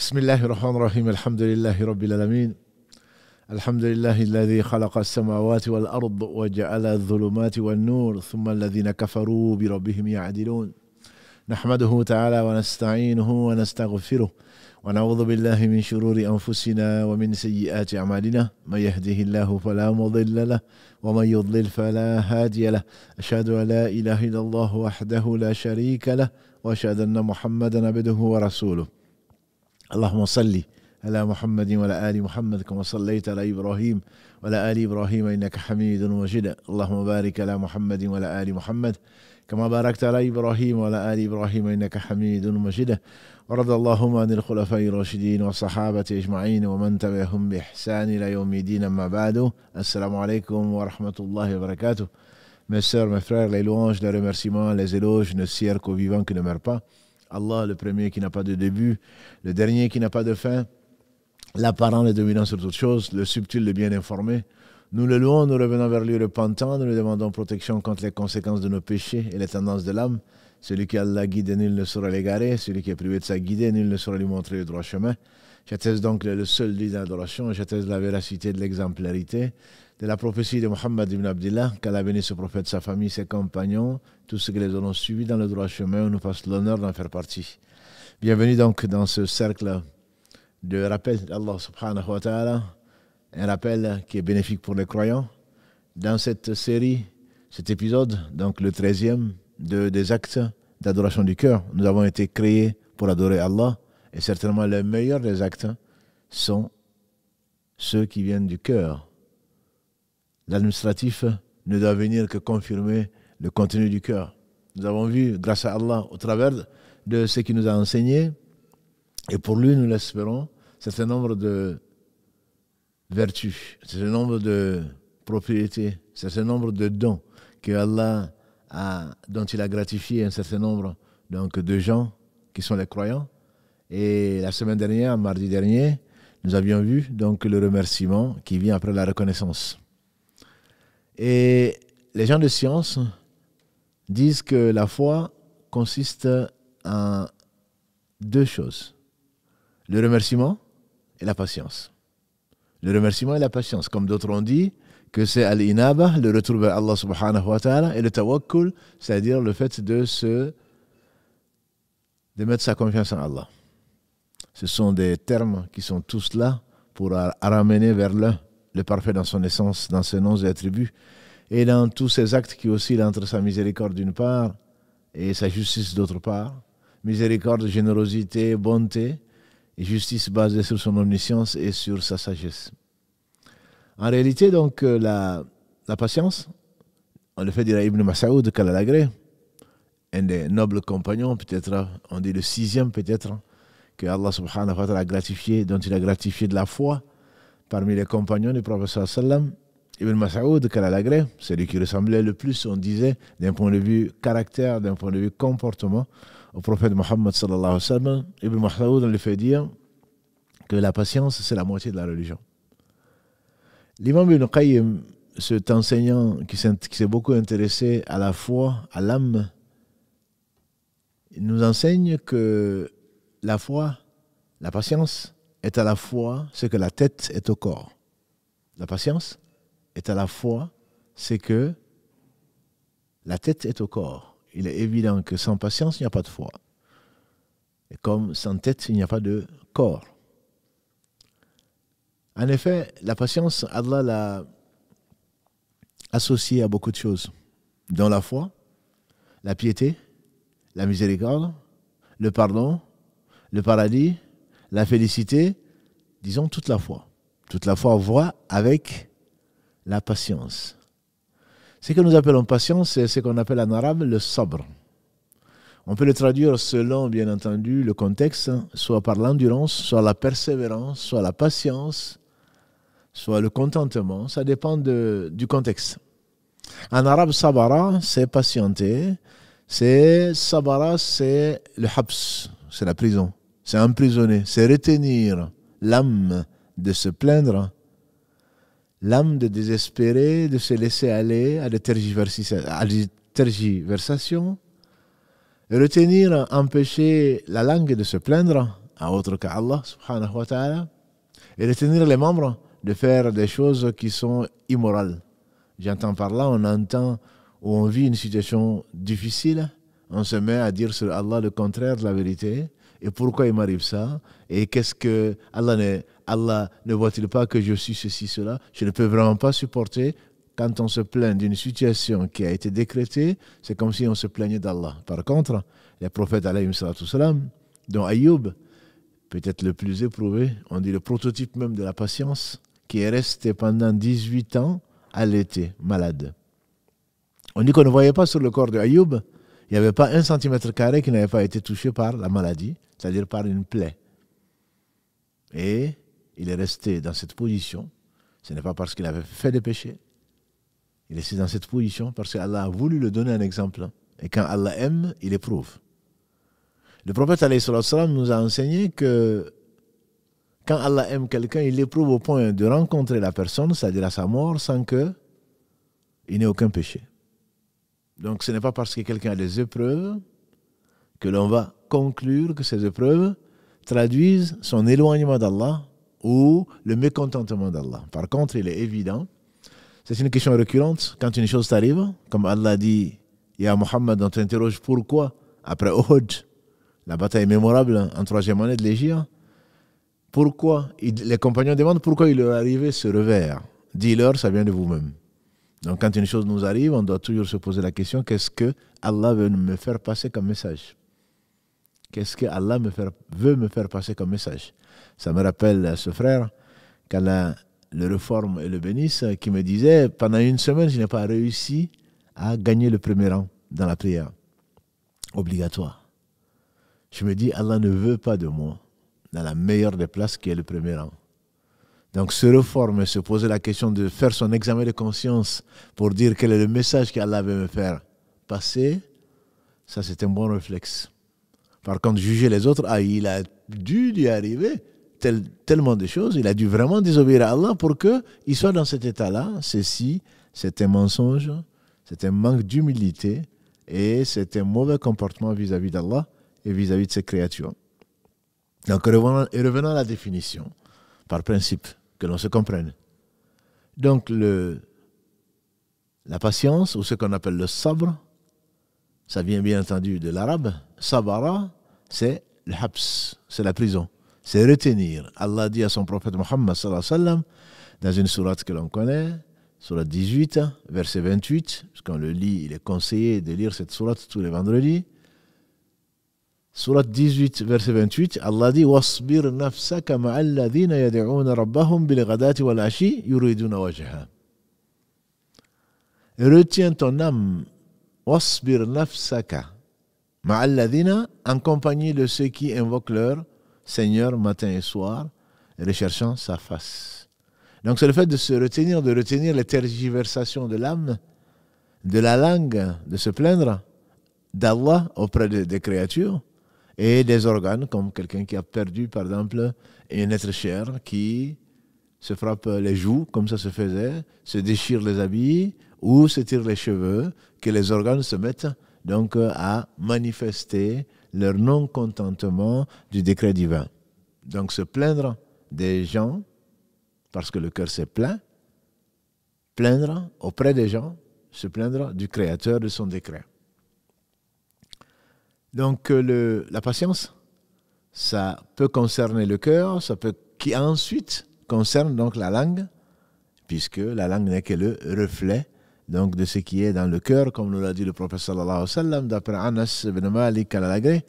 بسم الله الرحمن الرحيم الحمد لله رب العالمين الحمد لله الذي خلق السماوات والأرض وجعل الظلمات والنور ثم الذين كفروا بربهم يعدلون نحمده تعالى ونستعينه ونستغفره ونعوذ بالله من شرور أنفسنا ومن سيئات أعمالنا من يهده الله فلا مضل له ومن يضلل فلا هادي له أشهد أن لا إله إلا الله وحده لا شريك له وأشهد أن محمدا عبده ورسوله اللهم صل على محمد وعلى آل محمد كما صليت على إبراهيم وعلى آل إبراهيم إنك حميد مجيد اللهم بارك على محمد وعلى آل محمد كما باركت على إبراهيم وعلى آل إبراهيم إنك حميد مجيد ورضى اللهم عن الخلفاء الراشدين والصحابة أجمعين ومن تبعهم بإحسان إلى يوم الدين أما بعد السلام عليكم ورحمة الله وبركاته Mes sœurs, mes frères, les louanges, les remerciements, les éloges ne cirquent aux vivants qui ne meurent pas. Allah, le premier qui n'a pas de début, le dernier qui n'a pas de fin, l'apparent, le dominant sur toute chose, le subtil, le bien informé. Nous le louons, nous revenons vers lui repentant, nous lui demandons protection contre les conséquences de nos péchés et les tendances de l'âme. Celui qui Allah guide, nul ne saura l'égarer. Celui qui est privé de sa guidée, nul ne saura lui montrer le droit chemin. J'atteste donc le seul lieu d'adoration, j'atteste la véracité de l'exemplarité de la prophétie de Mohammed ibn Abdullah, qu'Allah bénisse ce prophète, sa famille, ses compagnons, tous ceux qui les ont suivis dans le droit chemin, nous fassent l'honneur d'en faire partie. Bienvenue donc dans ce cercle de rappel d'Allah subhanahu wa ta'ala, un rappel qui est bénéfique pour les croyants. Dans cette série, cet épisode, donc le treizième des actes d'adoration du cœur, nous avons été créés pour adorer Allah, et certainement les meilleurs des actes sont ceux qui viennent du cœur l'administratif ne doit venir que confirmer le contenu du cœur. Nous avons vu, grâce à Allah, au travers de ce qu'il nous a enseigné, et pour lui, nous l'espérons, c'est un nombre de vertus, c'est un nombre de propriétés, c'est un nombre de dons que Allah a, dont il a gratifié un certain nombre donc, de gens qui sont les croyants. Et la semaine dernière, mardi dernier, nous avions vu donc le remerciement qui vient après la reconnaissance. Et les gens de science disent que la foi consiste en deux choses, le remerciement et la patience. Le remerciement et la patience, comme d'autres ont dit, que c'est al-inaba, le retour vers Allah subhanahu wa ta'ala, et le tawakkul, c'est-à-dire le fait de se de mettre sa confiance en Allah. Ce sont des termes qui sont tous là pour ramener vers le le parfait dans son essence, dans ses noms et attributs, et dans tous ses actes qui oscillent entre sa miséricorde d'une part et sa justice d'autre part. Miséricorde, générosité, bonté, et justice basée sur son omniscience et sur sa sagesse. En réalité, donc, euh, la, la patience, on le fait dire à Ibn Masaoud, Kalalagré, un des nobles compagnons, peut-être, on dit le sixième peut-être, que Allah subhanahu wa ta'ala a gratifié, dont il a gratifié de la foi, Parmi les compagnons du professeur sallam, Ibn Mas'oud, l'agré, celui qui ressemblait le plus, on disait, d'un point de vue caractère, d'un point de vue comportement, au prophète Mohammed sallallahu alayhi wa Ibn Mas'oud, on lui fait dire que la patience, c'est la moitié de la religion. L'imam Ibn Qayyim, cet enseignant qui s'est beaucoup intéressé à la foi, à l'âme, il nous enseigne que la foi, la patience, est à la fois ce que la tête est au corps. La patience est à la fois ce que la tête est au corps. Il est évident que sans patience, il n'y a pas de foi. Et comme sans tête, il n'y a pas de corps. En effet, la patience, Allah l'a associée à beaucoup de choses, dont la foi, la piété, la miséricorde, le pardon, le paradis, la félicité, disons toute la foi. Toute la foi voit avec la patience. Ce que nous appelons patience, c'est ce qu'on appelle en arabe le sabre. On peut le traduire selon, bien entendu, le contexte, hein, soit par l'endurance, soit la persévérance, soit la patience, soit le contentement. Ça dépend du contexte. En arabe, sabara, c'est patienter. C'est sabara, c'est le habs, c'est la prison c'est emprisonner, c'est retenir l'âme de se plaindre, l'âme de désespérer, de se laisser aller à des tergiversations, retenir, empêcher la langue de se plaindre à autre qu'Allah subhanahu wa ta'ala, et retenir les membres de faire des choses qui sont immorales. J'entends par là, on entend ou on vit une situation difficile, on se met à dire sur Allah le contraire de la vérité, et pourquoi il m'arrive ça et qu'est-ce que Allah ne, voit-il pas que je suis ceci, cela Je ne peux vraiment pas supporter quand on se plaint d'une situation qui a été décrétée, c'est comme si on se plaignait d'Allah. Par contre, les prophètes, salam, dont Ayoub, peut-être le plus éprouvé, on dit le prototype même de la patience, qui est resté pendant 18 ans allaité, malade. On dit qu'on ne voyait pas sur le corps de Ayoub il n'y avait pas un centimètre carré qui n'avait pas été touché par la maladie, c'est-à-dire par une plaie. Et il est resté dans cette position. Ce n'est pas parce qu'il avait fait des péchés. Il est resté dans cette position parce qu'Allah a voulu lui donner un exemple. Et quand Allah aime, il éprouve. Le prophète salam, nous a enseigné que quand Allah aime quelqu'un, il l'éprouve au point de rencontrer la personne, c'est-à-dire à sa mort, sans que il n'ait aucun péché. Donc ce n'est pas parce que quelqu'un a des épreuves que l'on va conclure que ces épreuves traduisent son éloignement d'Allah ou le mécontentement d'Allah. Par contre, il est évident, c'est une question récurrente, quand une chose t'arrive, comme Allah dit, il a Muhammad, on t'interroge pourquoi, après Uhud, la bataille mémorable hein, en troisième année de l'Égypte, pourquoi, les compagnons demandent pourquoi il leur arrivé ce revers. Dis-leur, ça vient de vous-même. Donc quand une chose nous arrive, on doit toujours se poser la question, qu'est-ce que Allah veut me faire passer comme message Qu'est-ce que Allah veut me faire passer comme message Ça me rappelle ce frère, qu'Allah le réforme et le bénisse, qui me disait, pendant une semaine, je n'ai pas réussi à gagner le premier rang dans la prière obligatoire. Je me dis, Allah ne veut pas de moi dans la meilleure des places qui est le premier rang. Donc se reformer, se poser la question de faire son examen de conscience pour dire quel est le message qu'Allah veut me faire passer, ça c'est un bon réflexe. Par contre, juger les autres, ah, il a dû y arriver tellement de choses, il a dû vraiment désobéir à Allah pour qu'il soit dans cet état-là. Ceci, c'est un mensonge, c'est un manque d'humilité et c'est un mauvais comportement vis-à-vis d'Allah et vis-à-vis de ses créatures. Donc revenons à la définition, par principe que l'on se comprenne. Donc le, la patience, ou ce qu'on appelle le sabre, ça vient bien entendu de l'arabe. Sabara, c'est le habs, c'est la prison, c'est retenir. Allah dit à son prophète Mohammed dans une sourate que l'on connaît, sourate 18, verset 28, puisqu'on le lit, il est conseillé de lire cette sourate tous les vendredis. Surat 18, verset 28, Allah dit Wasbir nafsaka Retiens ton âme, wasbir nafsaka en compagnie de ceux qui invoquent leur Seigneur matin et soir, recherchant sa face. Donc c'est le fait de se retenir, de retenir les tergiversations de l'âme, de la langue, de se plaindre d'Allah auprès des créatures, et des organes, comme quelqu'un qui a perdu, par exemple, un être cher, qui se frappe les joues, comme ça se faisait, se déchire les habits ou se tire les cheveux, que les organes se mettent donc à manifester leur non-contentement du décret divin. Donc se plaindre des gens, parce que le cœur s'est plaint, plaindre auprès des gens, se plaindre du Créateur de son décret. Donc euh, le, la patience, ça peut concerner le cœur, ça peut qui ensuite concerne donc la langue, puisque la langue n'est que le reflet donc de ce qui est dans le cœur, comme nous l'a dit le prophète sallallahu alayhi wa sallam, d'après Anas ibn Malik al agri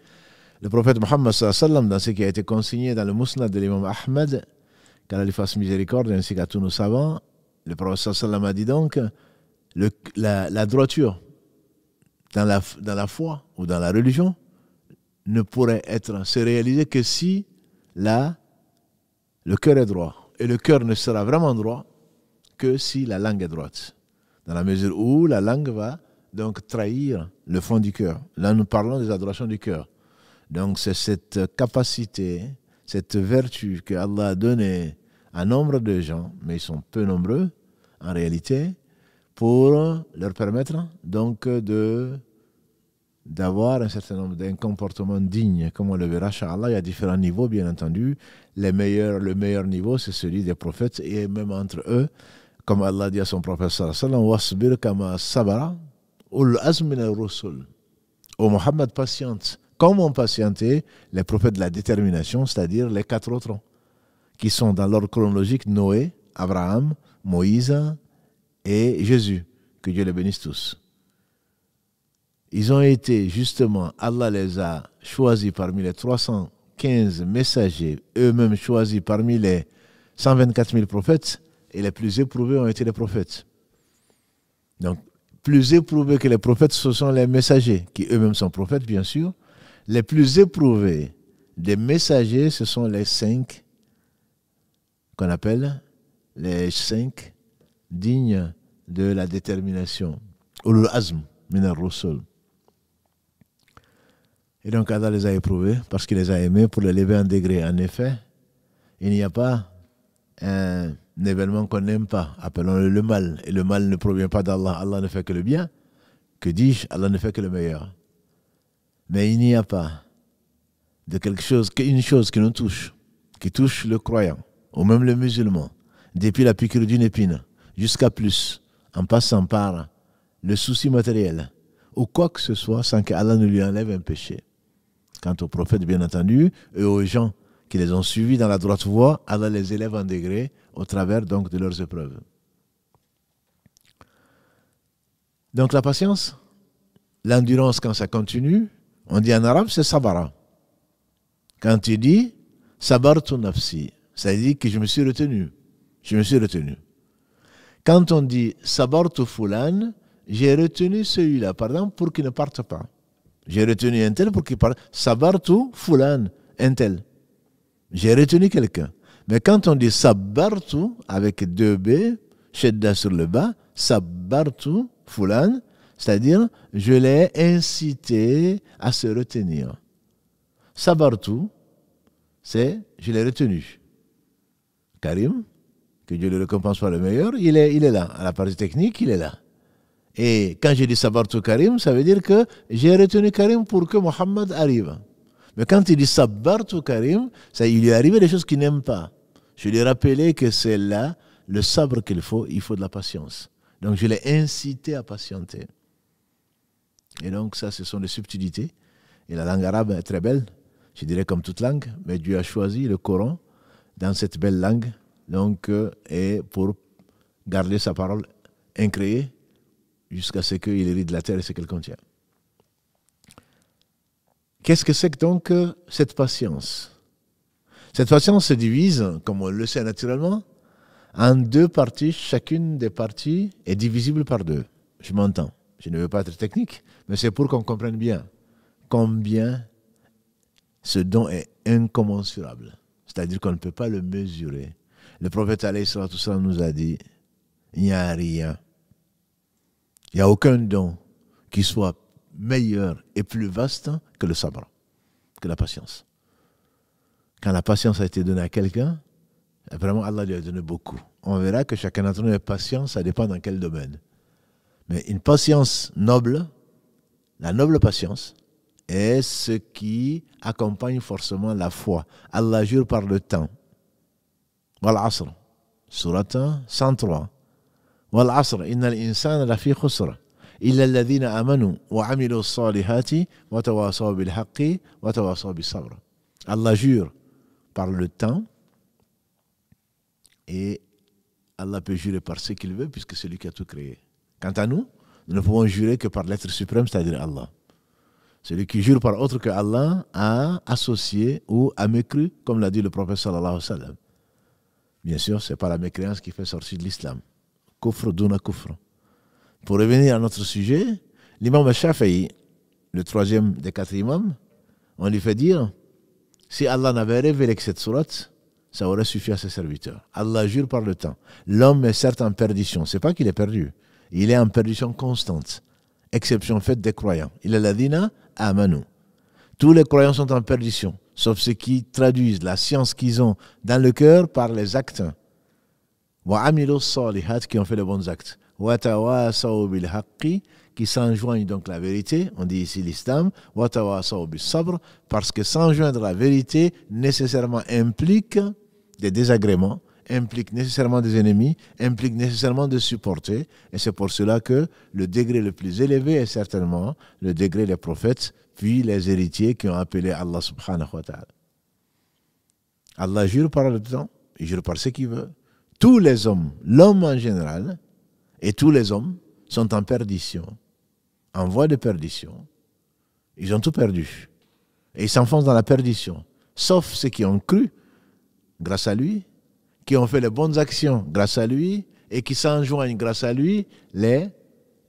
le prophète Mohammed sallallahu alayhi wa sallam, dans ce qui a été consigné dans le Musnad de l'imam Ahmed, qu'Allah lui fasse miséricorde, ainsi qu'à tous nos savants, le prophète sallallahu alayhi wa sallam a dit donc, le, la, la droiture, dans la, foi ou dans la religion ne pourrait être, se réaliser que si là le cœur est droit. Et le cœur ne sera vraiment droit que si la langue est droite. Dans la mesure où la langue va donc trahir le fond du cœur. Là, nous parlons des adorations du cœur. Donc, c'est cette capacité, cette vertu que Allah a donnée à nombre de gens, mais ils sont peu nombreux en réalité, pour leur permettre donc de d'avoir un certain nombre d'un comportement digne, comme on le verra, Inch'Allah, il y a différents niveaux, bien entendu. Les meilleurs, le meilleur niveau, c'est celui des prophètes, et même entre eux, comme Allah dit à son prophète, wasbir kama sabara, ul rusul. Mohammed, patiente, comme ont patienté les prophètes de la détermination, c'est-à-dire les quatre autres, qui sont dans l'ordre chronologique Noé, Abraham, Moïse, et Jésus. Que Dieu les bénisse tous. Ils ont été justement, Allah les a choisis parmi les 315 messagers, eux-mêmes choisis parmi les 124 000 prophètes, et les plus éprouvés ont été les prophètes. Donc, plus éprouvés que les prophètes, ce sont les messagers, qui eux-mêmes sont prophètes, bien sûr. Les plus éprouvés des messagers, ce sont les cinq qu'on appelle les cinq digne de la détermination. Et donc Allah les a éprouvés parce qu'il les a aimés pour les lever en degré. En effet, il n'y a pas un événement qu'on n'aime pas, appelons-le le mal. Et le mal ne provient pas d'Allah. Allah ne fait que le bien. Que dis-je Allah ne fait que le meilleur. Mais il n'y a pas de quelque chose, qu'une chose qui nous touche, qui touche le croyant, ou même le musulman, depuis la piqûre d'une épine jusqu'à plus, en passant par le souci matériel ou quoi que ce soit sans que Allah ne lui enlève un péché. Quant aux prophètes, bien entendu, et aux gens qui les ont suivis dans la droite voie, Allah les élève en degré au travers donc de leurs épreuves. Donc la patience, l'endurance quand ça continue, on dit en arabe c'est sabara. Quand il dit sabartu nafsi, ça veut dire que je me suis retenu. Je me suis retenu. Quand on dit Sabartou Fulan, j'ai retenu celui-là, pardon, pour qu'il ne parte pas. J'ai retenu un tel pour qu'il parte. Sabartou Fulan, un tel. J'ai retenu quelqu'un. Mais quand on dit Sabartou, avec deux B, Shedda sur le bas, Sabartou Fulan, c'est-à-dire je l'ai incité à se retenir. Sabartou, c'est je l'ai retenu. Karim que Dieu le récompense par le meilleur, il est, il est là. À la partie technique, il est là. Et quand j'ai dit Sabartu Karim, ça veut dire que j'ai retenu Karim pour que Mohammed arrive. Mais quand il dit Sabartu Karim, ça, il lui est arrivé des choses qu'il n'aime pas. Je lui ai rappelé que c'est là le sabre qu'il faut, il faut de la patience. Donc je l'ai incité à patienter. Et donc ça, ce sont des subtilités. Et la langue arabe est très belle, je dirais comme toute langue, mais Dieu a choisi le Coran dans cette belle langue donc, euh, et pour garder sa parole incréée jusqu'à ce qu'il hérite de la terre et ce qu'elle contient. Qu'est-ce que c'est donc euh, cette patience Cette patience se divise, comme on le sait naturellement, en deux parties. Chacune des parties est divisible par deux. Je m'entends. Je ne veux pas être technique, mais c'est pour qu'on comprenne bien combien ce don est incommensurable. C'est-à-dire qu'on ne peut pas le mesurer. Le prophète nous a dit, il n'y a rien. Il n'y a aucun don qui soit meilleur et plus vaste que le sabre que la patience. Quand la patience a été donnée à quelqu'un, vraiment Allah lui a donné beaucoup. On verra que chacun d'entre nous est patient, ça dépend dans quel domaine. Mais une patience noble, la noble patience, est ce qui accompagne forcément la foi. Allah jure par le temps. 103. Allah jure par le temps et Allah peut jurer par ce qu'il veut puisque c'est lui qui a tout créé. Quant à nous, nous ne pouvons jurer que par l'être suprême, c'est-à-dire Allah. Celui qui jure par autre que Allah a associé ou a mécru, comme l'a dit le prophète sallallahu alayhi wa sallam. Bien sûr, ce n'est pas la mécréance qui fait sortir de l'islam. Kufr à Pour revenir à notre sujet, l'imam Shafi'i, le troisième des quatre imams, on lui fait dire si Allah n'avait révélé que cette surat, ça aurait suffi à ses serviteurs. Allah jure par le temps. L'homme est certes en perdition. C'est pas qu'il est perdu. Il est en perdition constante. Exception faite des croyants. Il est à amanu. Tous les croyants sont en perdition sauf ceux qui traduisent la science qu'ils ont dans le cœur par les actes. Qui ont fait les bons actes. Qui s'enjoignent donc la vérité, on dit ici l'islam. Parce que s'enjoindre la vérité nécessairement implique des désagréments, implique nécessairement des ennemis, implique nécessairement de supporter. Et c'est pour cela que le degré le plus élevé est certainement le degré des prophètes, puis les héritiers qui ont appelé Allah subhanahu wa ta'ala. Allah jure par le temps, il jure par ce qu'il veut. Tous les hommes, l'homme en général, et tous les hommes sont en perdition, en voie de perdition. Ils ont tout perdu. Et ils s'enfoncent dans la perdition, sauf ceux qui ont cru grâce à lui qui ont fait les bonnes actions grâce à lui et qui s'enjoignent grâce à lui les,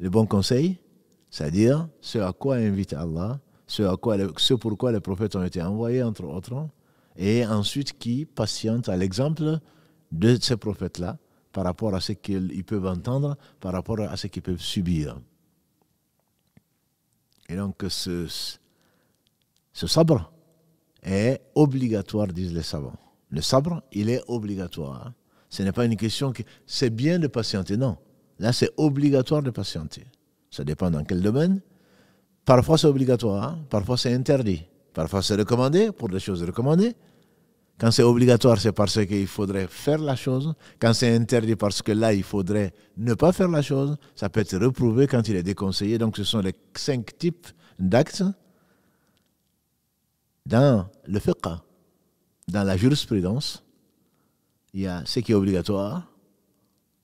les bons conseils, c'est-à-dire ce à quoi invite Allah, ce, à quoi, ce pourquoi les prophètes ont été envoyés, entre autres, et ensuite qui patiente à l'exemple de ces prophètes-là par rapport à ce qu'ils peuvent entendre, par rapport à ce qu'ils peuvent subir. Et donc ce, ce sabre est obligatoire, disent les savants. Le sabre, il est obligatoire. Hein. Ce n'est pas une question que c'est bien de patienter, non. Là, c'est obligatoire de patienter. Ça dépend dans quel domaine. Parfois, c'est obligatoire, hein. parfois, c'est interdit. Parfois, c'est recommandé pour des choses recommandées. Quand c'est obligatoire, c'est parce qu'il faudrait faire la chose. Quand c'est interdit, parce que là, il faudrait ne pas faire la chose. Ça peut être reprouvé quand il est déconseillé. Donc, ce sont les cinq types d'actes dans le fiqh dans la jurisprudence, il y a ce qui est obligatoire,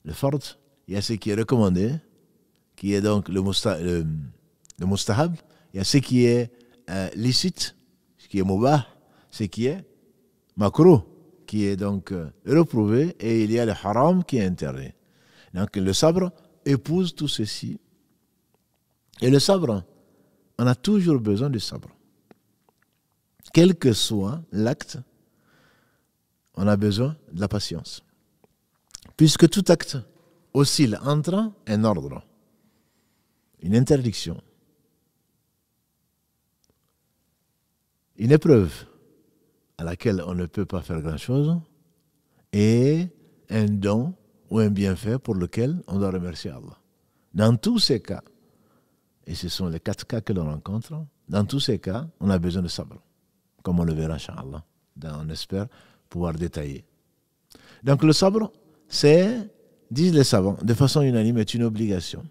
le fort, il y a ce qui est recommandé, qui est donc le, musta, le, mustahab, il y a ce qui est euh, licite, ce qui est mubah, ce qui est makro, qui est donc euh, reprouvé, et il y a le haram qui est interdit. Donc le sabre épouse tout ceci. Et le sabre, on a toujours besoin du sabre. Quel que soit l'acte on a besoin de la patience. Puisque tout acte oscille entre un ordre, une interdiction, une épreuve à laquelle on ne peut pas faire grand-chose et un don ou un bienfait pour lequel on doit remercier Allah. Dans tous ces cas, et ce sont les quatre cas que l'on rencontre, dans tous ces cas, on a besoin de sabre, comme on le verra, Inch'Allah. dans, on espère, pouvoir détailler. Donc le sabre, c'est, disent les savants, de façon unanime, c'est une obligation.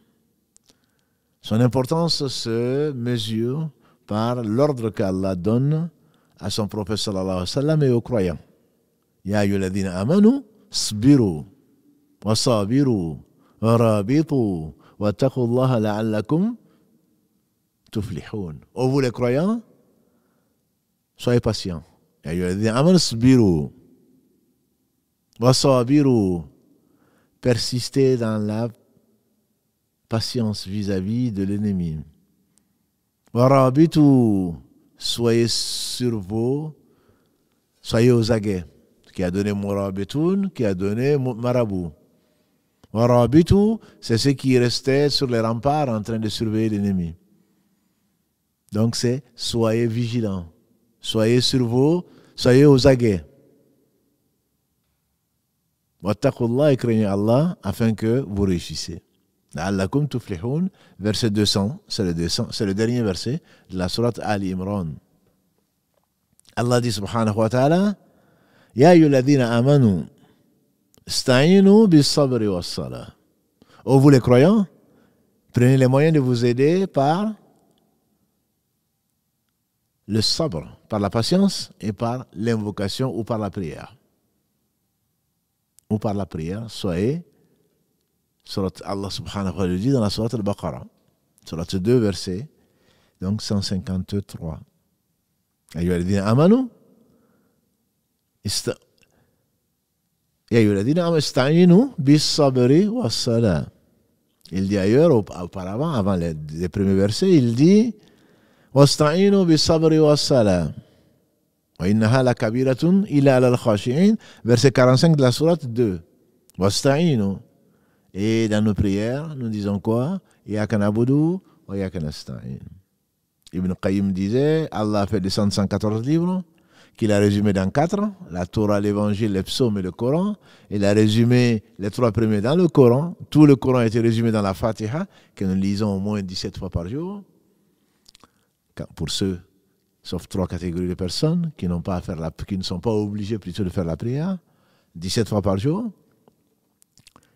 Son importance se mesure par l'ordre qu'Allah donne à son prophète sallallahu alayhi wa sallam et aux croyants. Ya yuladina amanu, sbiru, wasabiru, wa wattaqullaha la'allakum tuflihun. Ô vous les croyants, soyez patients أيها الذين آمنوا persistez dans la patience vis-à-vis de l'ennemi. Warabitu, soyez sur vos, soyez aux aguets. Qui a donné Morabitoun, qui a donné Marabou. Warabitu, c'est ceux qui restaient sur les remparts en train de surveiller l'ennemi. Donc c'est soyez vigilants, soyez sur vos soyez aux aguets. Wattaqullah et craignez Allah afin que vous réussissiez. verset 200, c'est le, dernier verset de la sourate Ali Imran. Allah dit subhanahu wa ta'ala Ya yuladina amanu, bis sabri Ô vous les croyants, prenez les moyens de vous aider par le sabre, par la patience et par l'invocation ou par la prière. Ou par la prière, soyez, surat Allah subhanahu wa ta'ala dit dans la surah al-Baqarah, surat 2, verset donc 153. Il dit ailleurs, auparavant, avant les premiers versets, il dit « واستعينوا بالصبر والصلاة وإنها لكبيرة إلا على الخاشعين verset 45 de la sourate 2 واستعينوا et dans nos prières nous disons quoi إياك نعبد وإياك نستعين Ibn Qayyim disait Allah fait descendre 114 livres qu'il a résumé dans quatre, la Torah, l'Évangile, les psaumes et le Coran. Il a résumé les trois premiers dans le Coran. Tout le Coran a été résumé dans la Fatiha, que nous lisons au moins 17 fois par jour pour ceux, sauf trois catégories de personnes, qui, n'ont pas faire la, qui ne sont pas obligées plutôt de faire la prière, 17 fois par jour.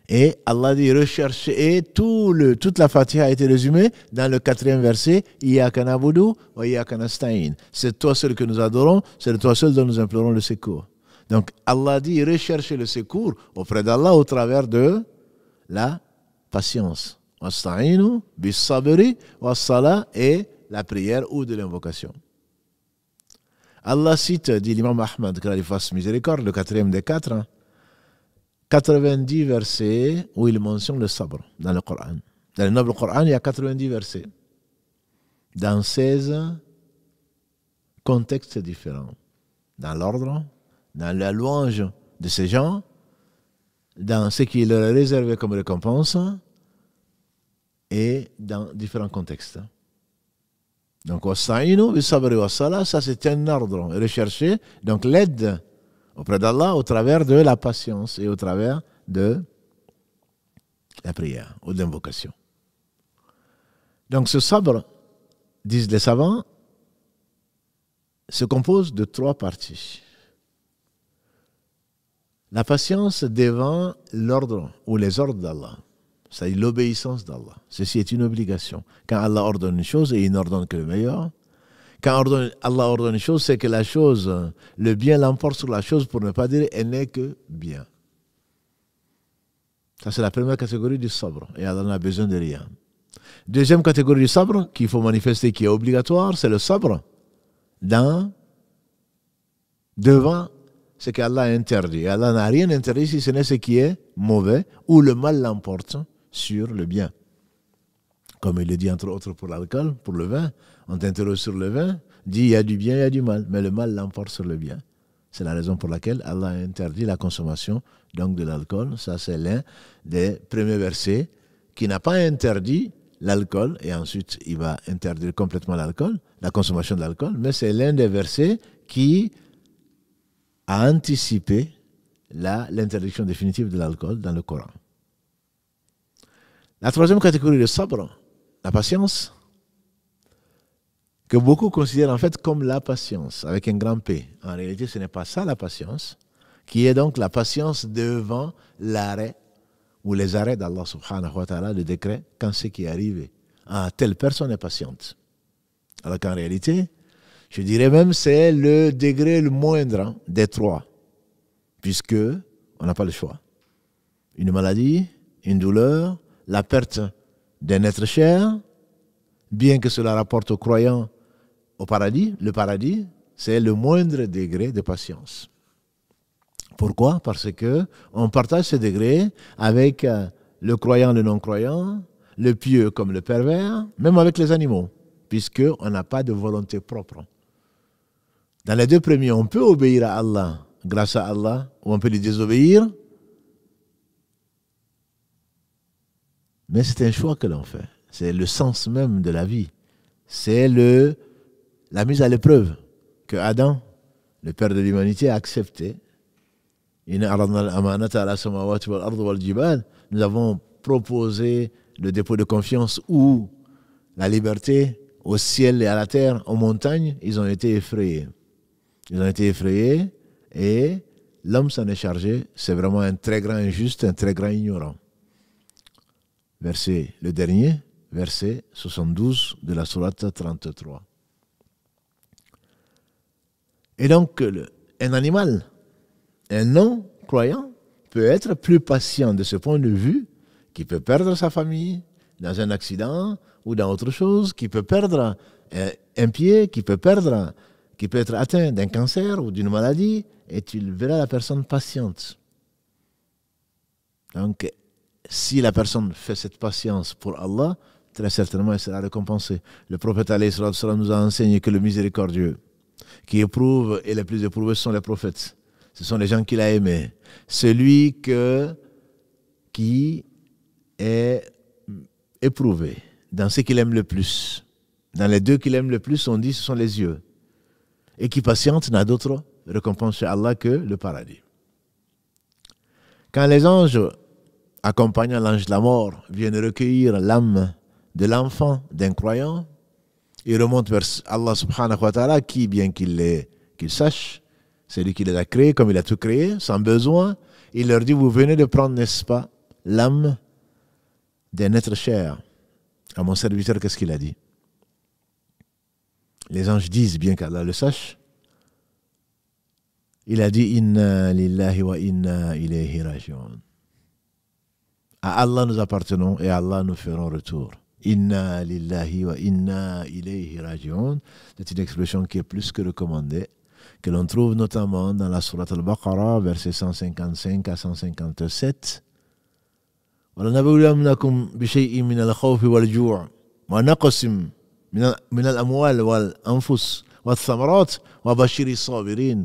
Et Allah dit recherchez, et tout toute la Fatiha a été résumée dans le quatrième verset Iyakana a Iyakana Stain. C'est toi seul que nous adorons, c'est toi seul dont nous implorons le secours. Donc Allah dit recherchez le secours auprès d'Allah au travers de la patience. wa et la prière ou de l'invocation. Allah cite, dit l'imam Ahmad, que miséricorde, le quatrième des quatre, 90 hein, versets où il mentionne le sabre dans le Coran. Dans le noble Coran, il y a 90 versets. Dans 16 contextes différents. Dans l'ordre, dans la louange de ces gens, dans ce qui leur est réservé comme récompense, et dans différents contextes. Donc, ça c'est un ordre. recherché, donc l'aide auprès d'Allah au travers de la patience et au travers de la prière ou de l'invocation. Donc, ce sabre, disent les savants, se compose de trois parties. La patience devant l'ordre ou les ordres d'Allah c'est l'obéissance d'Allah. Ceci est une obligation. Quand Allah ordonne une chose, et il n'ordonne que le meilleur, quand Allah ordonne une chose, c'est que la chose, le bien l'emporte sur la chose pour ne pas dire elle n'est que bien. Ça, c'est la première catégorie du sabre. Et Allah n'a besoin de rien. Deuxième catégorie du sabre qu'il faut manifester, qui est obligatoire, c'est le sabre dans, devant ce qu'Allah interdit. Allah n'a rien interdit si ce n'est ce qui est mauvais ou le mal l'emporte sur le bien. Comme il le dit entre autres pour l'alcool, pour le vin, on t'interroge sur le vin, dit il y a du bien, il y a du mal, mais le mal l'emporte sur le bien. C'est la raison pour laquelle Allah interdit la consommation donc de l'alcool. Ça, c'est l'un des premiers versets qui n'a pas interdit l'alcool, et ensuite il va interdire complètement l'alcool, la consommation de l'alcool, mais c'est l'un des versets qui a anticipé l'interdiction définitive de l'alcool dans le Coran. La troisième catégorie de sabre, la patience, que beaucoup considèrent en fait comme la patience, avec un grand P. En réalité, ce n'est pas ça la patience, qui est donc la patience devant l'arrêt ou les arrêts d'Allah subhanahu wa ta'ala, le décret, quand c'est qui est arrivé. Ah, telle personne est patiente. Alors qu'en réalité, je dirais même c'est le degré le moindre hein, des trois, puisque on n'a pas le choix. Une maladie, une douleur, la perte d'un être cher, bien que cela rapporte aux croyants au paradis, le paradis, c'est le moindre degré de patience. Pourquoi Parce que on partage ce degré avec euh, le croyant, le non-croyant, le pieux comme le pervers, même avec les animaux, puisqu'on n'a pas de volonté propre. Dans les deux premiers, on peut obéir à Allah grâce à Allah, ou on peut lui désobéir Mais c'est un choix que l'on fait. C'est le sens même de la vie. C'est le, la mise à l'épreuve que Adam, le père de l'humanité, a accepté. Nous avons proposé le dépôt de confiance ou la liberté au ciel et à la terre, aux montagnes. Ils ont été effrayés. Ils ont été effrayés et l'homme s'en est chargé. C'est vraiment un très grand injuste, un très grand ignorant verset, le dernier, verset 72 de la Sourate 33. Et donc, un animal, un non-croyant, peut être plus patient de ce point de vue, qui peut perdre sa famille dans un accident ou dans autre chose, qui peut perdre euh, un pied, qui peut perdre, qui peut être atteint d'un cancer ou d'une maladie, et il verra la personne patiente. Donc, si la personne fait cette patience pour Allah, très certainement elle sera récompensée. Le prophète nous a enseigné que le miséricordieux qui éprouve et les plus éprouvés sont les prophètes. Ce sont les gens qu'il a aimés. Celui que, qui est éprouvé dans ce qu'il aime le plus. Dans les deux qu'il aime le plus, on dit ce sont les yeux. Et qui patiente n'a d'autre récompense chez Allah que le paradis. Quand les anges accompagnant l'ange de la mort, viennent recueillir l'âme de l'enfant, d'un croyant, et remonte vers Allah subhanahu wa ta'ala, qui, bien qu'il sache, c'est lui qui les a créés, comme il a tout créé, sans besoin, il leur dit, vous venez de prendre, n'est-ce pas, l'âme d'un être cher. À mon serviteur, qu'est-ce qu'il a dit Les anges disent, bien qu'Allah le sache, il a dit, Inna lillahi wa inna ilayhi raji'un. À Allah nous appartenons et à Allah nous ferons retour. Inna lillahi wa inna ilayhi raji'un. C'est une expression qui est plus que recommandée, que l'on trouve notamment dans la Sourate al-Baqarah, versets 155 à 157. Wa wa naqsim min al والجوع wal wal anfus »« الاموال thamrat wa bashiris sabirin »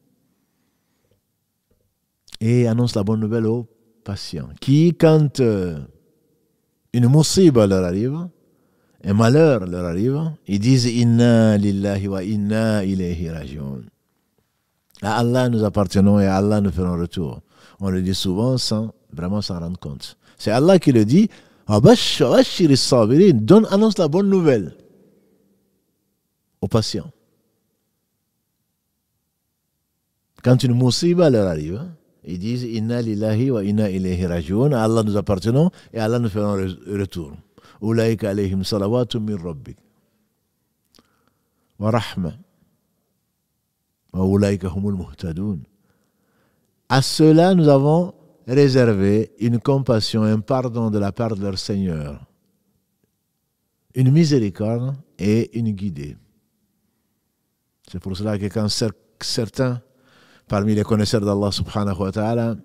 et annonce la bonne nouvelle aux patients, qui, quand euh, une moussiba leur arrive, un malheur leur arrive, ils disent Inna lillahi wa inna ilayhi À Allah nous appartenons et à Allah nous ferons retour. On le dit souvent sans vraiment s'en rendre compte. C'est Allah qui le dit Donne, annonce la bonne nouvelle aux patients. Quand une moussiba leur arrive, ils disent Inna lillahi wa inna ilayhi rajiun. À Allah nous appartenons et à Allah nous ferons retour. A alayhim salawatu min rabbik. Wa rahma. Wa muhtadoun. À cela, nous avons réservé une compassion, un pardon de la part de leur Seigneur, une miséricorde et une guidée. C'est pour cela que quand certains parmi les connaisseurs d'Allah subhanahu wa ta'ala,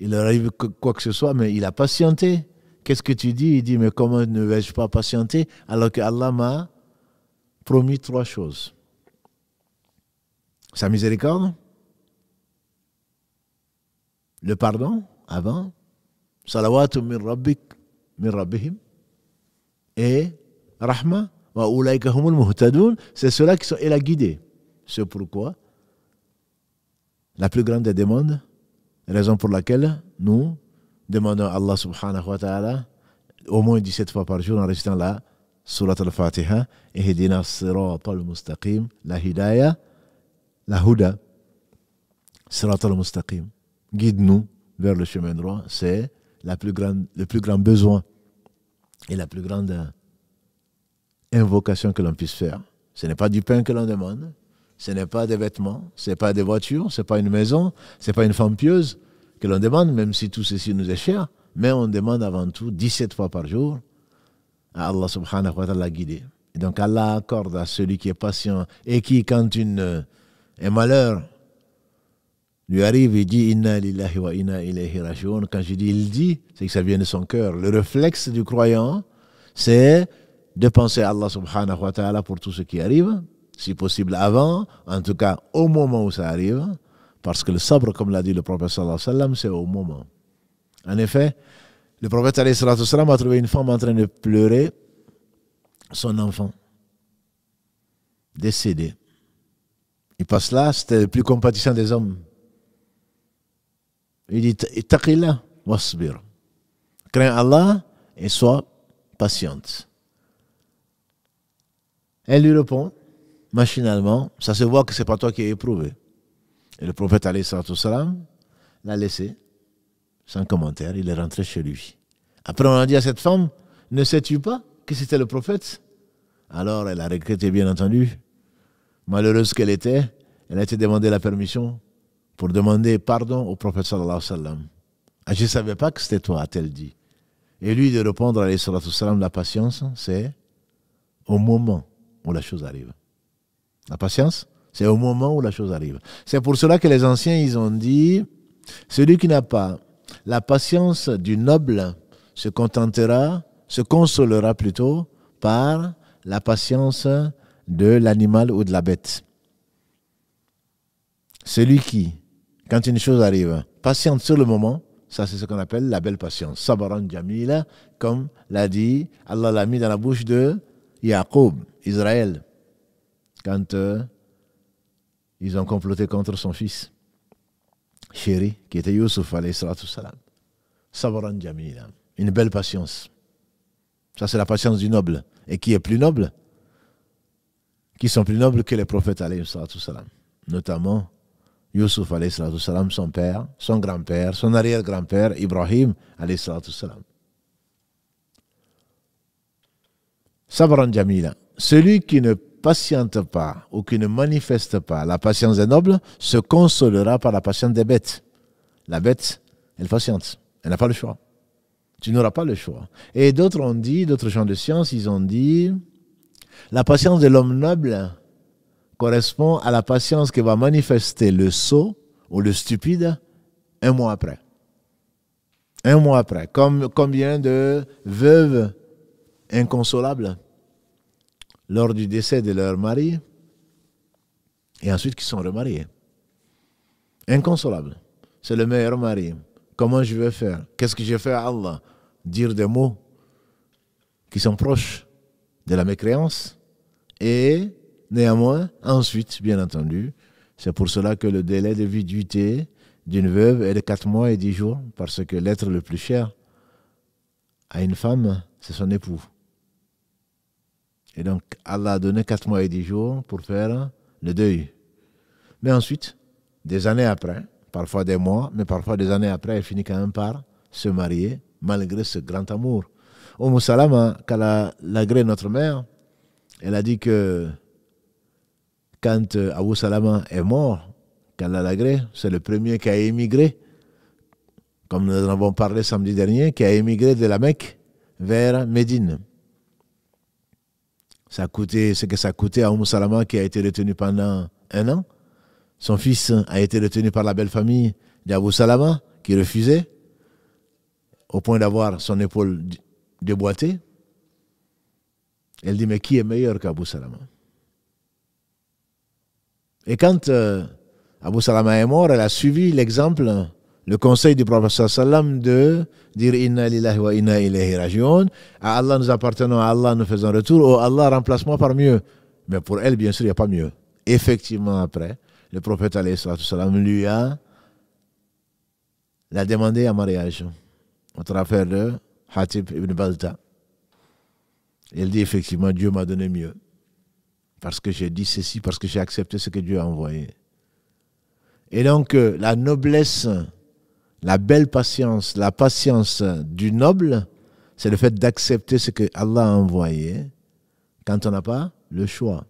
il arrive quoi que ce soit, mais il a patienté. Qu'est-ce que tu dis Il dit, mais comment ne vais-je pas patienter alors que Allah m'a promis trois choses Sa miséricorde, le pardon avant, salawatu min rabbik min rabbihim, et rahma, wa ulaikahumul muhtadun, c'est cela qu'il qui a guidé. C'est pourquoi la plus grande des demandes, raison pour laquelle nous demandons à Allah subhanahu wa ta'ala au moins 17 fois par jour en restant là, Surat al-Fatiha, Hidina mustaqim la Hidayah, la Huda, al-Mustaqim. Guide-nous vers le chemin droit, c'est la plus grande, le plus grand besoin et la plus grande invocation que l'on puisse faire. Ce n'est pas du pain que l'on demande, ce n'est pas des vêtements, ce n'est pas des voitures, ce n'est pas une maison, ce n'est pas une femme pieuse que l'on demande, même si tout ceci nous est cher. Mais on demande avant tout 17 fois par jour à Allah subhanahu wa ta'ala guider. Et donc Allah accorde à celui qui est patient et qui, quand une, euh, un malheur lui arrive, il dit Inna lillahi wa inna ilayhi rajiun. Quand je dis il dit, c'est que ça vient de son cœur. Le réflexe du croyant, c'est de penser à Allah subhanahu wa ta'ala pour tout ce qui arrive si possible avant, en tout cas au moment où ça arrive, parce que le sabre, comme l'a dit le prophète sallallahu alayhi wa sallam, c'est au moment. En effet, le prophète alayhi sallam a trouvé une femme en train de pleurer son enfant, décédé. Il passe là, c'était le plus compatissant des hommes. Il dit, wasbir. Crains Allah et sois patiente. Elle lui répond, machinalement, ça se voit que c'est pas toi qui es éprouvé. Et le prophète salam l'a laissé sans commentaire, il est rentré chez lui. Après on a dit à cette femme, ne sais-tu pas que c'était le prophète Alors elle a regretté bien entendu. Malheureuse qu'elle était, elle a été demandé la permission pour demander pardon au prophète sallallahu alayhi ah, je ne savais pas que c'était toi, a-t-elle dit. Et lui de répondre alayhi sallam, la patience, c'est au moment où la chose arrive. La patience, c'est au moment où la chose arrive. C'est pour cela que les anciens, ils ont dit, celui qui n'a pas la patience du noble se contentera, se consolera plutôt par la patience de l'animal ou de la bête. Celui qui, quand une chose arrive, patiente sur le moment, ça c'est ce qu'on appelle la belle patience. Sabaran Jamila, comme l'a dit, Allah l'a mis dans la bouche de Yaqub, Israël quand euh, ils ont comploté contre son fils, chéri, qui était Youssouf, alayhi salam. Jamila, hein. une belle patience. Ça, c'est la patience du noble. Et qui est plus noble Qui sont plus nobles que les prophètes, alayhi salam. Notamment, Youssouf, salam, son père, son grand-père, son arrière-grand-père, Ibrahim, alayhi salam. Jamila, hein. celui qui ne patiente pas ou qui ne manifeste pas la patience des nobles se consolera par la patience des bêtes. La bête, elle patiente. Elle n'a pas le choix. Tu n'auras pas le choix. Et d'autres ont dit, d'autres gens de science, ils ont dit, la patience de l'homme noble correspond à la patience que va manifester le sot ou le stupide un mois après. Un mois après. Comme combien de veuves inconsolables lors du décès de leur mari et ensuite qui sont remariés. Inconsolable. C'est le meilleur mari. Comment je vais faire Qu'est-ce que je fais à Allah Dire des mots qui sont proches de la mécréance. Et néanmoins, ensuite, bien entendu, c'est pour cela que le délai de viduité d'une veuve est de 4 mois et 10 jours, parce que l'être le plus cher à une femme, c'est son époux. Et donc, Allah a donné 4 mois et 10 jours pour faire le deuil. Mais ensuite, des années après, parfois des mois, mais parfois des années après, elle finit quand même par se marier, malgré ce grand amour. Oum Salama, qu'elle a lagré notre mère, elle a dit que quand euh, Abu Salama est mort, qu'elle a lagré, c'est le premier qui a émigré, comme nous en avons parlé samedi dernier, qui a émigré de la Mecque vers Médine. Ça a coûté ce que ça a coûté à Abu Salama qui a été retenu pendant un an. Son fils hein, a été retenu par la belle famille d'Abu Salama qui refusait au point d'avoir son épaule déboîtée. Elle dit, mais qui est meilleur qu'Abu Salama Et quand euh, Abu Salama est mort, elle a suivi l'exemple hein, le conseil du prophète sallam de dire inna lillahi wa inna ilayhi rajiun à Allah nous appartenons à Allah nous faisons retour ou Allah remplace-moi par mieux mais pour elle bien sûr il n'y a pas mieux effectivement après le prophète sallam lui a l'a demandé à mariage au travers de Hatib ibn Balta elle dit effectivement Dieu m'a donné mieux parce que j'ai dit ceci parce que j'ai accepté ce que Dieu a envoyé et donc euh, la noblesse la belle patience, la patience du noble, c'est le fait d'accepter ce que Allah a envoyé quand on n'a pas le choix.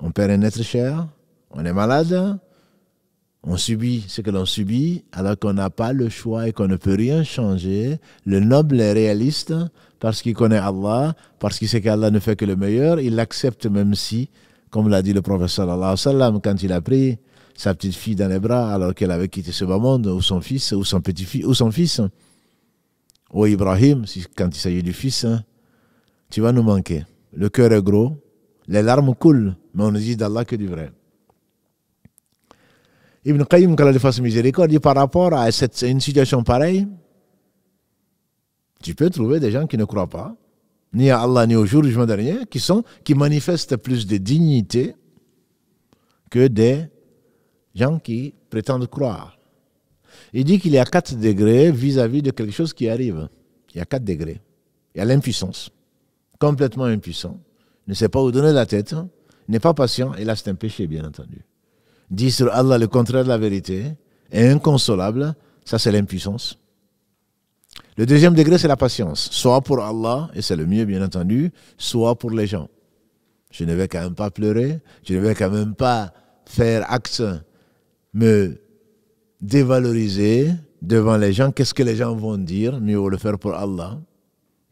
On perd un être cher, on est malade, on subit ce que l'on subit alors qu'on n'a pas le choix et qu'on ne peut rien changer. Le noble est réaliste parce qu'il connaît Allah, parce qu'il sait qu'Allah ne fait que le meilleur. Il l'accepte même si, comme l'a dit le professeur Allah quand il a pris sa petite fille dans les bras alors qu'elle avait quitté ce bas monde, ou son fils, ou son petit-fils, ou son fils, ou Ibrahim, quand il s'agit du fils, hein, tu vas nous manquer. Le cœur est gros, les larmes coulent, mais on ne dit d'Allah que du vrai. Ibn Qayyim, qu'Allah miséricorde, par rapport à une situation pareille, tu peux trouver des gens qui ne croient pas, ni à Allah, ni au jour du jugement dernier, qui, sont, qui manifestent plus de dignité que des gens qui prétendent croire. Il dit qu'il y a quatre degrés vis-à-vis de quelque chose qui arrive. Il y a quatre degrés. Il y a l'impuissance. Complètement impuissant. ne sait pas où donner la tête. n'est pas patient. Et là, c'est un péché, bien entendu. Dire sur Allah le contraire de la vérité est inconsolable, ça, c'est l'impuissance. Le deuxième degré, c'est la patience. Soit pour Allah, et c'est le mieux, bien entendu, soit pour les gens. Je ne vais quand même pas pleurer. Je ne vais quand même pas faire acte me dévaloriser devant les gens. Qu'est-ce que les gens vont dire Mieux le faire pour Allah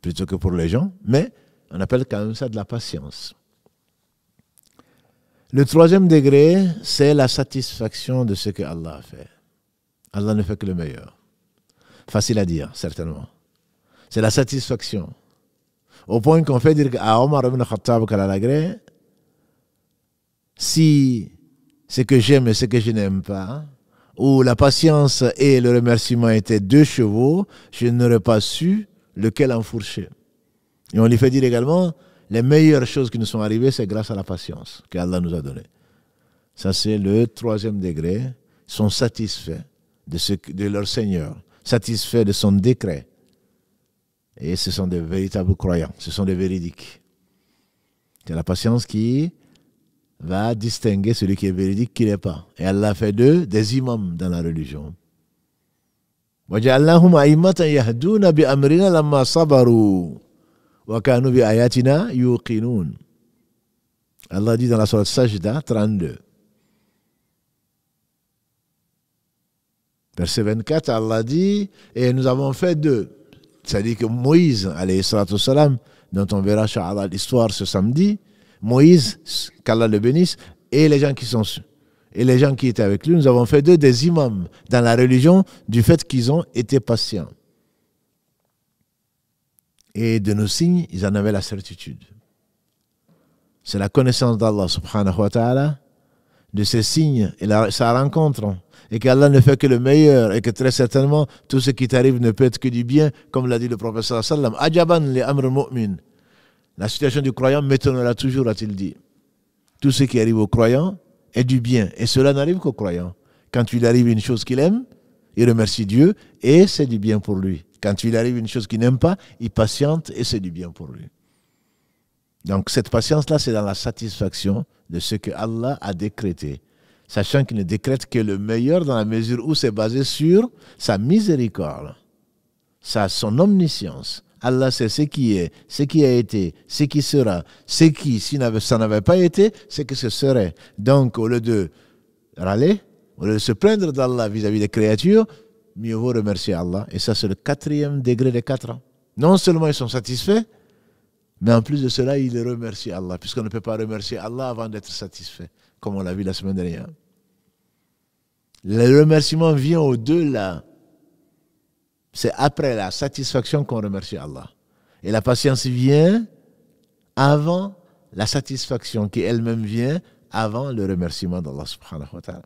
plutôt que pour les gens. Mais on appelle quand même ça de la patience. Le troisième degré, c'est la satisfaction de ce que Allah a fait. Allah ne fait que le meilleur. Facile à dire, certainement. C'est la satisfaction. Au point qu'on fait dire ah, à si ce que j'aime et ce que je n'aime pas, hein. où la patience et le remerciement étaient deux chevaux, je n'aurais pas su lequel enfourcher. Et on lui fait dire également, les meilleures choses qui nous sont arrivées, c'est grâce à la patience Allah nous a donnée. Ça, c'est le troisième degré. Ils sont satisfaits de, ce, de leur Seigneur, satisfaits de son décret. Et ce sont des véritables croyants, ce sont des véridiques. C'est la patience qui va distinguer celui qui est véridique qui n'est pas. Et Allah fait d'eux des imams dans la religion. Allah dit dans la sourate Sajda 32 Verset 24, Allah dit, et nous avons fait deux. C'est-à-dire que Moïse, salam, dont on verra l'histoire ce samedi, Moïse, qu'Allah le bénisse, et les gens qui sont et les gens qui étaient avec lui, nous avons fait d'eux des imams dans la religion du fait qu'ils ont été patients. Et de nos signes, ils en avaient la certitude. C'est la connaissance d'Allah subhanahu wa ta'ala, de ses signes et la, sa rencontre, et qu'Allah ne fait que le meilleur, et que très certainement, tout ce qui t'arrive ne peut être que du bien, comme l'a dit le professeur sallam, « Ajaban li amr mu'min » La situation du croyant m'étonnera toujours, a-t-il dit. Tout ce qui arrive au croyant est du bien, et cela n'arrive qu'au croyant. Quand il arrive une chose qu'il aime, il remercie Dieu, et c'est du bien pour lui. Quand il arrive une chose qu'il n'aime pas, il patiente, et c'est du bien pour lui. Donc cette patience-là, c'est dans la satisfaction de ce que Allah a décrété, sachant qu'il ne décrète que le meilleur dans la mesure où c'est basé sur sa miséricorde, sa, son omniscience Allah sait ce qui est, ce qui a été, ce qui sera, ce qui, si ça n'avait pas été, ce que ce serait. Donc, au lieu de râler, au lieu de se plaindre d'Allah vis-à-vis des créatures, mieux vaut remercier Allah. Et ça, c'est le quatrième degré des quatre ans. Non seulement ils sont satisfaits, mais en plus de cela, ils remercient Allah, puisqu'on ne peut pas remercier Allah avant d'être satisfait, comme on l'a vu la semaine dernière. Le remerciement vient au-delà c'est après la satisfaction qu'on remercie Allah. Et la patience vient avant la satisfaction qui elle-même vient avant le remerciement d'Allah subhanahu wa ta'ala.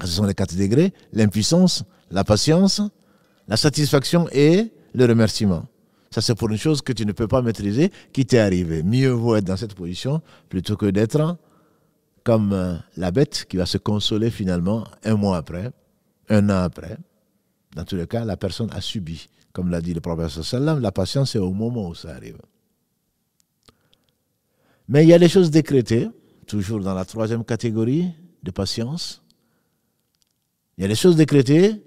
Ce sont les quatre degrés, l'impuissance, la patience, la satisfaction et le remerciement. Ça, c'est pour une chose que tu ne peux pas maîtriser, qui t'est arrivée. Mieux vaut être dans cette position plutôt que d'être comme euh, la bête qui va se consoler finalement un mois après, un an après, dans tous les cas, la personne a subi. Comme l'a dit le prophète sallam, la patience, est au moment où ça arrive. Mais il y a des choses décrétées, toujours dans la troisième catégorie de patience. Il y a des choses décrétées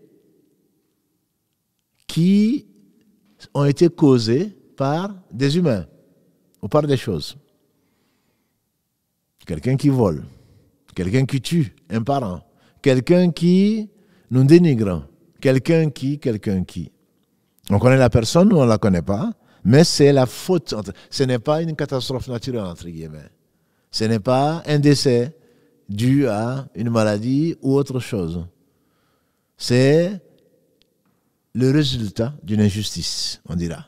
qui ont été causées par des humains ou par des choses. Quelqu'un qui vole, quelqu'un qui tue un parent, quelqu'un qui nous dénigre, Quelqu'un qui, quelqu'un qui. On connaît la personne ou on ne la connaît pas, mais c'est la faute. Ce n'est pas une catastrophe naturelle, entre guillemets. Ce n'est pas un décès dû à une maladie ou autre chose. C'est le résultat d'une injustice, on dira.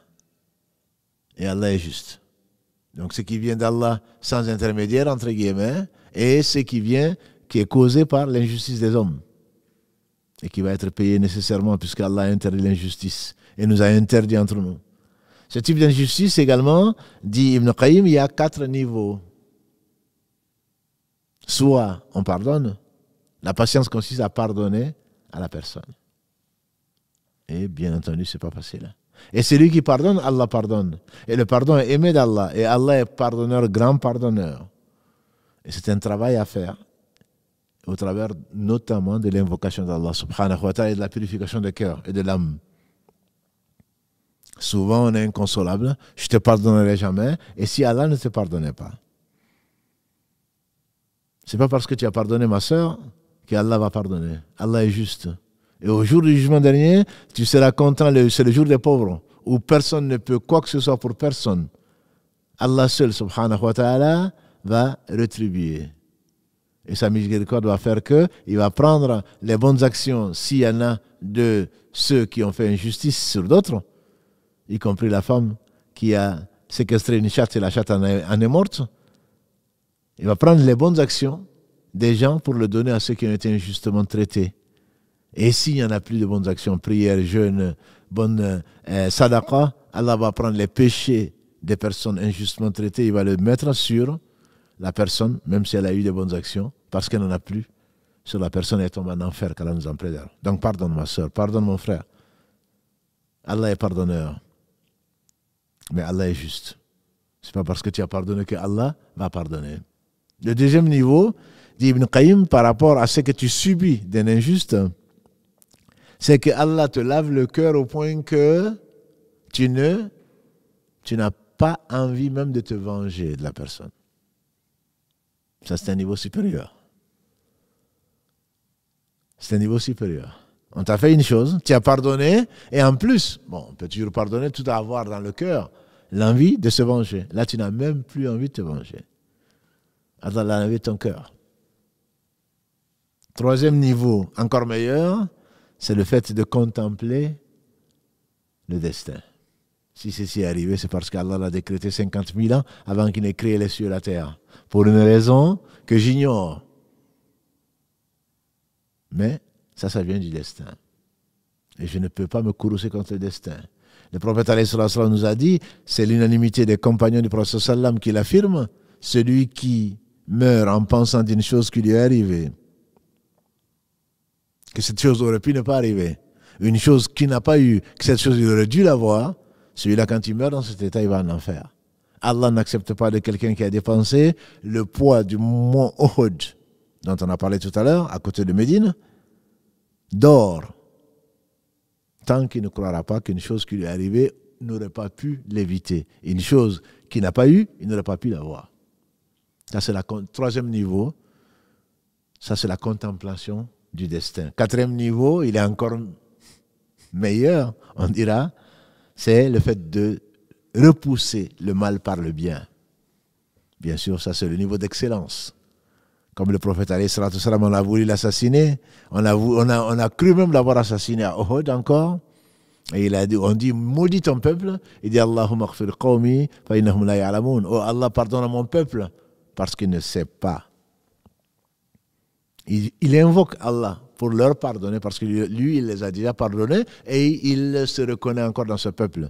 Et Allah est juste. Donc ce qui vient d'Allah sans intermédiaire, entre guillemets, et ce qui vient, qui est causé par l'injustice des hommes et qui va être payé nécessairement puisqu'Allah a interdit l'injustice et nous a interdit entre nous. Ce type d'injustice également, dit Ibn Qayyim, il y a quatre niveaux. Soit on pardonne, la patience consiste à pardonner à la personne. Et bien entendu, ce n'est pas facile là. Hein. Et celui qui pardonne, Allah pardonne. Et le pardon est aimé d'Allah. Et Allah est pardonneur, grand pardonneur. Et c'est un travail à faire au travers notamment de l'invocation d'Allah subhanahu wa ta'ala et de la purification des cœurs et de l'âme. Souvent, on est inconsolable, je ne te pardonnerai jamais, et si Allah ne te pardonnait pas. Ce n'est pas parce que tu as pardonné ma sœur qu'Allah va pardonner. Allah est juste. Et au jour du jugement dernier, tu seras content, c'est le jour des pauvres, où personne ne peut quoi que ce soit pour personne. Allah seul, subhanahu wa ta'ala, va rétribuer. Et sa miséricorde va faire que il va prendre les bonnes actions s'il y en a de ceux qui ont fait injustice sur d'autres, y compris la femme qui a séquestré une chatte et la chatte en est, morte. Il va prendre les bonnes actions des gens pour le donner à ceux qui ont été injustement traités. Et s'il n'y en a plus de bonnes actions, prières, jeûne, bonne euh, sadaqa, Allah va prendre les péchés des personnes injustement traitées, il va le mettre sur la personne, même si elle a eu des bonnes actions, parce qu'elle n'en a plus, sur la personne est tombée en enfer qu'Allah nous en prédère. Donc pardonne ma soeur, pardonne mon frère. Allah est pardonneur. Mais Allah est juste. Ce n'est pas parce que tu as pardonné que Allah va pardonner. Le deuxième niveau, dit Ibn Qayyim, par rapport à ce que tu subis d'un injuste, c'est que Allah te lave le cœur au point que tu ne, tu n'as pas envie même de te venger de la personne. Ça, c'est un niveau supérieur. C'est un niveau supérieur. On t'a fait une chose, tu as pardonné, et en plus, bon, on peut toujours pardonner tout à avoir dans le cœur l'envie de se venger. Là, tu n'as même plus envie de te venger. Allah l'a de ton cœur. Troisième niveau, encore meilleur, c'est le fait de contempler le destin. Si ceci est arrivé, c'est parce qu'Allah l'a décrété 50 000 ans avant qu'il n'ait créé les cieux et la terre pour une raison que j'ignore. Mais ça, ça vient du destin. Et je ne peux pas me courroucer contre le destin. Le prophète nous a dit, c'est l'unanimité des compagnons du prophète sallam qui l'affirme, celui qui meurt en pensant d'une chose qui lui est arrivée, que cette chose aurait pu ne pas arriver, une chose qui n'a pas eu, que cette chose il aurait dû l'avoir, celui-là quand il meurt dans cet état, il va en enfer. Allah n'accepte pas de quelqu'un qui a dépensé le poids du mont Uhud, dont on a parlé tout à l'heure, à côté de Médine, d'or, tant qu'il ne croira pas qu'une chose qui lui est arrivée n'aurait pas pu l'éviter. Une chose qu'il n'a pas eue, il n'aurait pas pu l'avoir. Ça, c'est le troisième niveau. Ça, c'est la contemplation du destin. Quatrième niveau, il est encore meilleur, on dira, c'est le fait de repousser le mal par le bien. Bien sûr, ça c'est le niveau d'excellence. Comme le prophète Ali on a voulu l'assassiner, on a, on, a, on a cru même l'avoir assassiné à Ohod encore. Et il a dit, on dit, maudit ton peuple. Il dit, Oh Allah, pardonne à mon peuple, parce qu'il ne sait pas. Il, il, invoque Allah pour leur pardonner, parce que lui, il les a déjà pardonnés, et il se reconnaît encore dans ce peuple.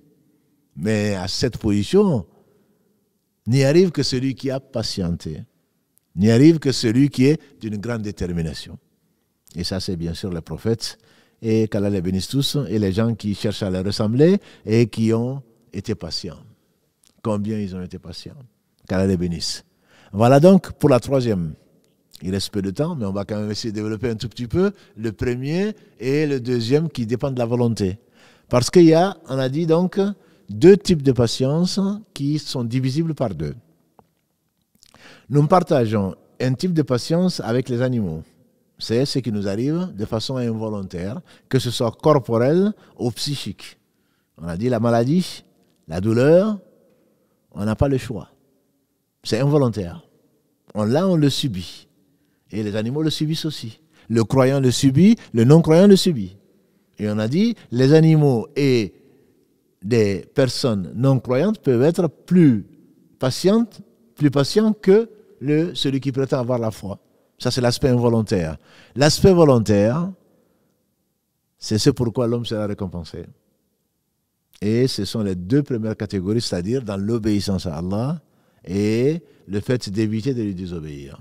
Mais à cette position, n'y arrive que celui qui a patienté, n'y arrive que celui qui est d'une grande détermination. Et ça, c'est bien sûr le prophète, et qu'Allah les bénisse tous, et les gens qui cherchent à les ressembler, et qui ont été patients. Combien ils ont été patients. Qu'Allah les bénisse. Voilà donc pour la troisième. Il reste peu de temps, mais on va quand même essayer de développer un tout petit peu le premier et le deuxième qui dépendent de la volonté. Parce qu'il y a, on a dit donc, deux types de patience qui sont divisibles par deux. Nous partageons un type de patience avec les animaux. C'est ce qui nous arrive de façon involontaire, que ce soit corporel ou psychique. On a dit la maladie, la douleur, on n'a pas le choix. C'est involontaire. On l'a, on le subit. Et les animaux le subissent aussi. Le croyant le subit, le non-croyant le subit. Et on a dit, les animaux et des personnes non croyantes peuvent être plus patientes, plus patientes que le, celui qui prétend avoir la foi. Ça, c'est l'aspect involontaire. L'aspect volontaire, c'est ce pourquoi l'homme sera récompensé. Et ce sont les deux premières catégories, c'est-à-dire dans l'obéissance à Allah et le fait d'éviter de lui désobéir.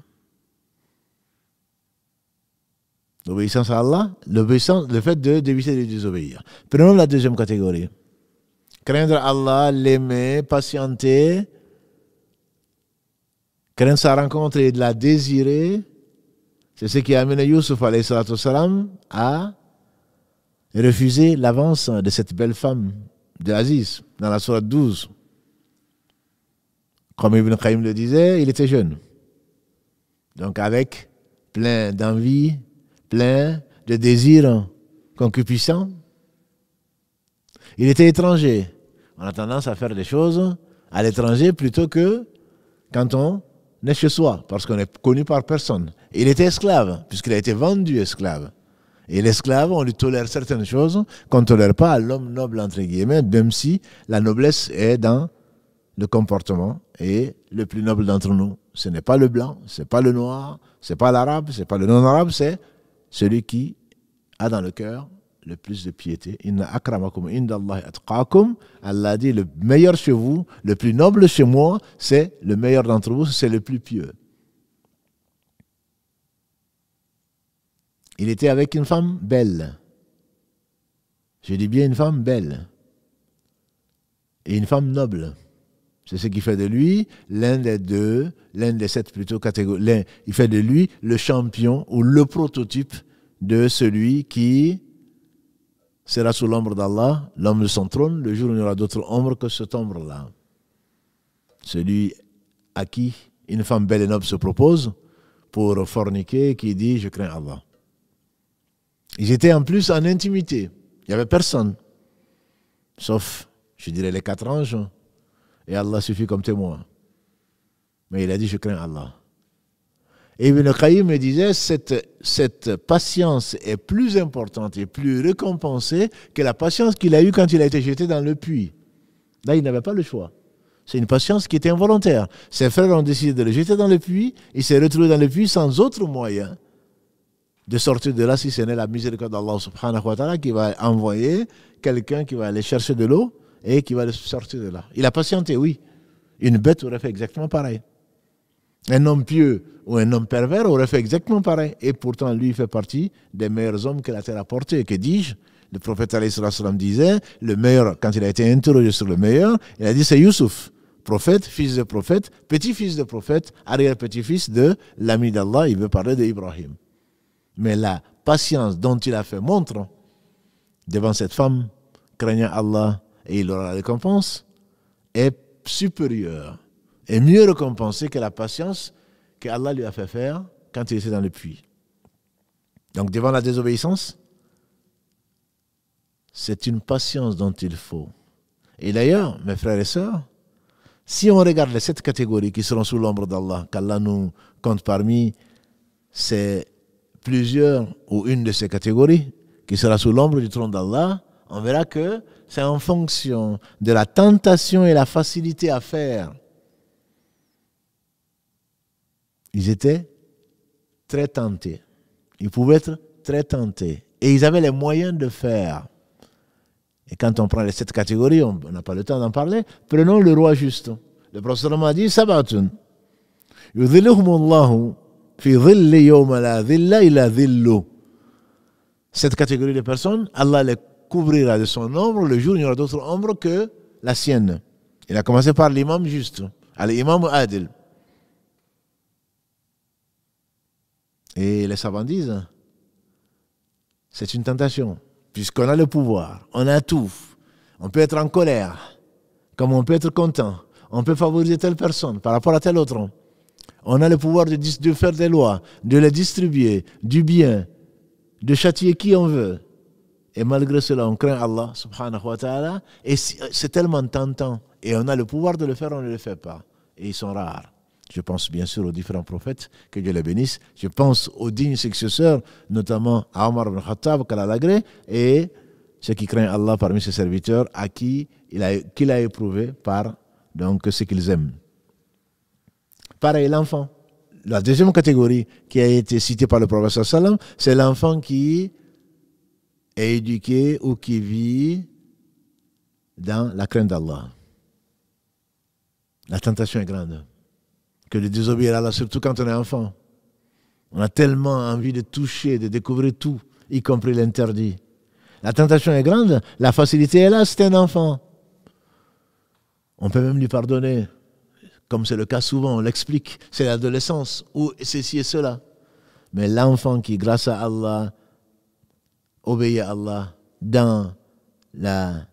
L'obéissance à Allah, le fait d'éviter de, lui désobéir. Prenons la deuxième catégorie. Craindre Allah, l'aimer, patienter, craindre sa rencontre et de la désirer, c'est ce qui a amené Yusuf à refuser l'avance de cette belle femme de dans la Sourate 12. Comme Ibn Qayyim le disait, il était jeune. Donc avec plein d'envie, plein de désirs concupiscents. Hein, il était étranger. On a tendance à faire des choses à l'étranger plutôt que quand on est chez soi, parce qu'on est connu par personne. Il était esclave, puisqu'il a été vendu esclave. Et l'esclave, on lui tolère certaines choses qu'on ne tolère pas à l'homme noble, entre guillemets, même si la noblesse est dans le comportement. Et le plus noble d'entre nous, ce n'est pas le blanc, ce n'est pas le noir, ce n'est pas l'arabe, ce n'est pas le non-arabe, c'est celui qui a dans le cœur le plus de piété. Inna akramakum Allah dit le meilleur chez vous, le plus noble chez moi, c'est le meilleur d'entre vous, c'est le plus pieux. Il était avec une femme belle. Je dis bien une femme belle. Et une femme noble. C'est ce qui fait de lui l'un des deux, l'un des sept plutôt catégories. Il fait de lui le champion ou le prototype de celui qui sera sous l'ombre d'Allah, l'homme de son trône, le jour où il n'y aura d'autre ombre que cette ombre-là. Celui à qui une femme belle et noble se propose pour forniquer, qui dit Je crains Allah. Ils étaient en plus en intimité. Il n'y avait personne. Sauf, je dirais, les quatre anges. Et Allah suffit comme témoin. Mais il a dit Je crains Allah. Et Ibn Qayyim me disait, cette, cette patience est plus importante et plus récompensée que la patience qu'il a eue quand il a été jeté dans le puits. Là, il n'avait pas le choix. C'est une patience qui était involontaire. Ses frères ont décidé de le jeter dans le puits. Il s'est retrouvé dans le puits sans autre moyen de sortir de là si ce n'est la miséricorde d'Allah subhanahu wa ta'ala qui va envoyer quelqu'un qui va aller chercher de l'eau et qui va le sortir de là. Il a patienté, oui. Une bête aurait fait exactement pareil. Un homme pieux ou un homme pervers aurait fait exactement pareil. Et pourtant, lui fait partie des meilleurs hommes que la terre a portés. Que dis-je Le prophète salam disait, le meilleur, quand il a été interrogé sur le meilleur, il a dit c'est Youssef, prophète, fils de prophète, petit-fils de prophète, arrière-petit-fils de l'ami d'Allah, il veut parler d'Ibrahim. Mais la patience dont il a fait montre devant cette femme, craignant Allah, et il aura la récompense, est supérieure est mieux récompensé que la patience que Allah lui a fait faire quand il était dans le puits. Donc devant la désobéissance, c'est une patience dont il faut. Et d'ailleurs, mes frères et sœurs, si on regarde les sept catégories qui seront sous l'ombre d'Allah, qu'Allah nous compte parmi ces plusieurs ou une de ces catégories qui sera sous l'ombre du trône d'Allah, on verra que c'est en fonction de la tentation et la facilité à faire ils étaient très tentés. Ils pouvaient être très tentés. Et ils avaient les moyens de faire. Et quand on prend les sept catégories, on n'a pas le temps d'en parler. Prenons le roi juste. Le professeur m'a dit Sabatun. Cette catégorie de personnes, Allah les couvrira de son ombre. Le jour, il n'y aura d'autre ombre que la sienne. Il a commencé par l'imam juste, imam Adil. Et les savants disent, c'est une tentation, puisqu'on a le pouvoir, on a tout. On peut être en colère, comme on peut être content. On peut favoriser telle personne par rapport à telle autre. On a le pouvoir de, de faire des lois, de les distribuer, du bien, de châtier qui on veut. Et malgré cela, on craint Allah subhanahu wa ta'ala. Et c'est tellement tentant. Et on a le pouvoir de le faire, on ne le fait pas. Et ils sont rares. Je pense bien sûr aux différents prophètes, que Dieu les bénisse. Je pense aux dignes successeurs, notamment à Omar ibn Khattab, Kalalagré, et ceux qui craignent Allah parmi ses serviteurs, à qui il a, qu'il a éprouvé par donc, ce qu'ils aiment. Pareil, l'enfant. La deuxième catégorie qui a été citée par le prophète sallam, c'est l'enfant qui est éduqué ou qui vit dans la crainte d'Allah. La tentation est grande que de désobéir à Allah, surtout quand on est enfant. On a tellement envie de toucher, de découvrir tout, y compris l'interdit. La tentation est grande, la facilité est là, c'est un enfant. On peut même lui pardonner, comme c'est le cas souvent, on l'explique, c'est l'adolescence, ou ceci et cela. Mais l'enfant qui, grâce à Allah, obéit à Allah dans, la,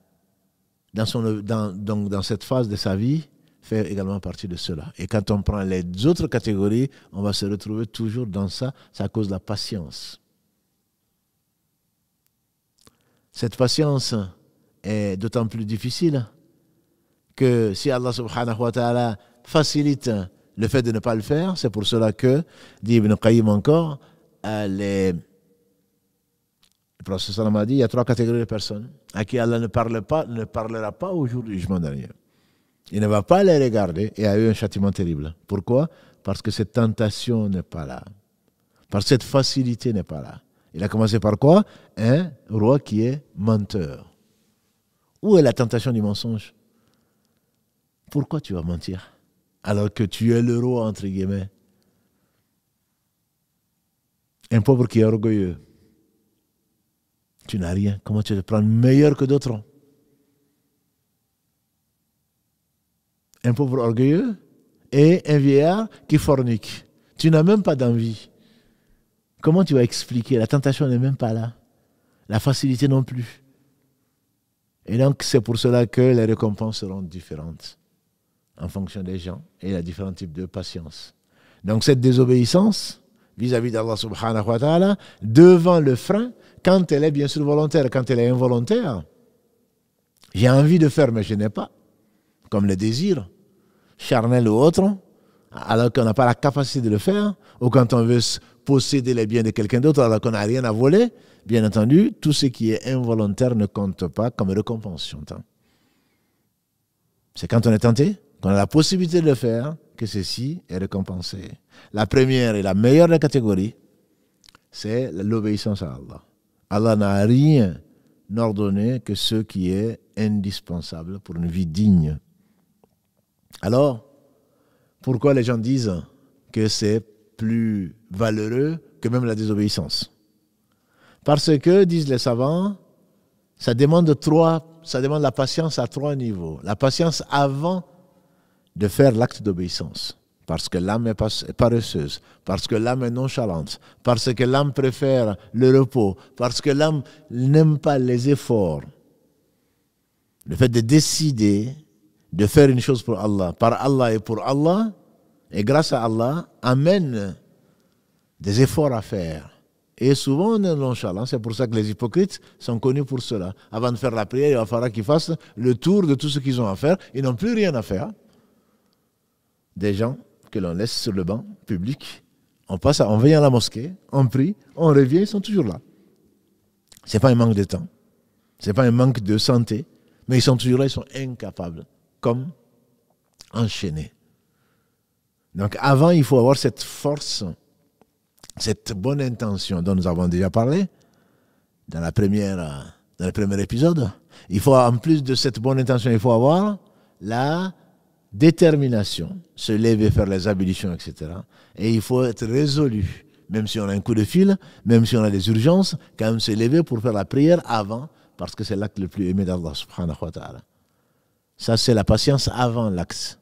dans, son, donc dans cette phase de sa vie, faire également partie de cela. Et quand on prend les autres catégories, on va se retrouver toujours dans ça. ça à cause de la patience. Cette patience est d'autant plus difficile que si Allah subhanahu wa ta'ala facilite le fait de ne pas le faire, c'est pour cela que, dit Ibn Qayyim encore, euh, les... le professeur a dit il y a trois catégories de personnes à qui Allah ne, parle pas, ne parlera pas au jour du jugement dernier. Il ne va pas les regarder et a eu un châtiment terrible. Pourquoi Parce que cette tentation n'est pas là. Parce que cette facilité n'est pas là. Il a commencé par quoi Un roi qui est menteur. Où est la tentation du mensonge Pourquoi tu vas mentir alors que tu es le roi, entre guillemets Un pauvre qui est orgueilleux. Tu n'as rien. Comment tu te prendre meilleur que d'autres un pauvre orgueilleux et un vieillard qui fornique. Tu n'as même pas d'envie. Comment tu vas expliquer La tentation n'est même pas là. La facilité non plus. Et donc, c'est pour cela que les récompenses seront différentes en fonction des gens et des différents types de patience. Donc, cette désobéissance vis-à-vis d'Allah subhanahu wa ta'ala, devant le frein, quand elle est bien sûr volontaire, quand elle est involontaire, j'ai envie de faire, mais je n'ai pas comme le désir, charnel ou autre, alors qu'on n'a pas la capacité de le faire, ou quand on veut posséder les biens de quelqu'un d'autre alors qu'on n'a rien à voler, bien entendu, tout ce qui est involontaire ne compte pas comme récompense C'est quand on est tenté, qu'on a la possibilité de le faire, que ceci est récompensé. La première et la meilleure des catégories, c'est l'obéissance à Allah. Allah n'a rien ordonné que ce qui est indispensable pour une vie digne alors, pourquoi les gens disent que c'est plus valeureux que même la désobéissance Parce que, disent les savants, ça demande trois, ça demande la patience à trois niveaux. La patience avant de faire l'acte d'obéissance, parce que l'âme est paresseuse, parce que l'âme est nonchalante, parce que l'âme préfère le repos, parce que l'âme n'aime pas les efforts. Le fait de décider de faire une chose pour Allah, par Allah et pour Allah, et grâce à Allah, amène des efforts à faire. Et souvent, on est nonchalant. C'est pour ça que les hypocrites sont connus pour cela. Avant de faire la prière, il va falloir qu'ils fassent le tour de tout ce qu'ils ont à faire. Ils n'ont plus rien à faire. Des gens que l'on laisse sur le banc public, on passe, à, on vient à la mosquée, on prie, on revient, ils sont toujours là. Ce n'est pas un manque de temps, ce n'est pas un manque de santé, mais ils sont toujours là, ils sont incapables comme enchaîné. Donc avant, il faut avoir cette force, cette bonne intention dont nous avons déjà parlé dans, la première, dans le premier épisode. Il faut, en plus de cette bonne intention, il faut avoir la détermination, se lever, faire les ablutions, etc. Et il faut être résolu, même si on a un coup de fil, même si on a des urgences, quand même se lever pour faire la prière avant, parce que c'est l'acte le plus aimé d'Allah subhanahu wa ta'ala. Ça, c'est la patience avant l'acte.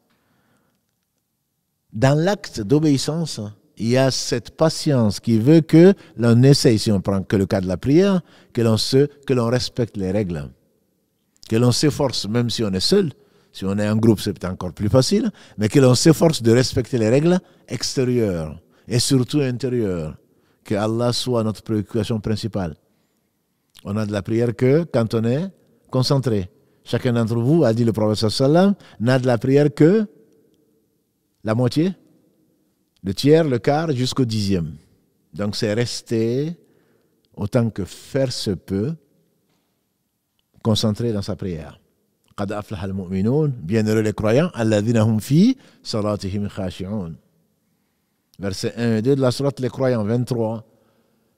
Dans l'acte d'obéissance, il y a cette patience qui veut que l'on essaye, si on prend que le cas de la prière, que l'on se, que l'on respecte les règles, que l'on s'efforce, même si on est seul, si on est en groupe, c'est encore plus facile, mais que l'on s'efforce de respecter les règles extérieures et surtout intérieures. Que Allah soit notre préoccupation principale. On a de la prière que quand on est concentré. Chacun d'entre vous, a dit le prophète sallam, n'a de la prière que la moitié, le tiers, le quart, jusqu'au dixième. Donc c'est rester autant que faire se peut concentré dans sa prière. Bienheureux les croyants, hum fi salatihim khashi'un. Verset 1 et 2 de la sourate les croyants 23.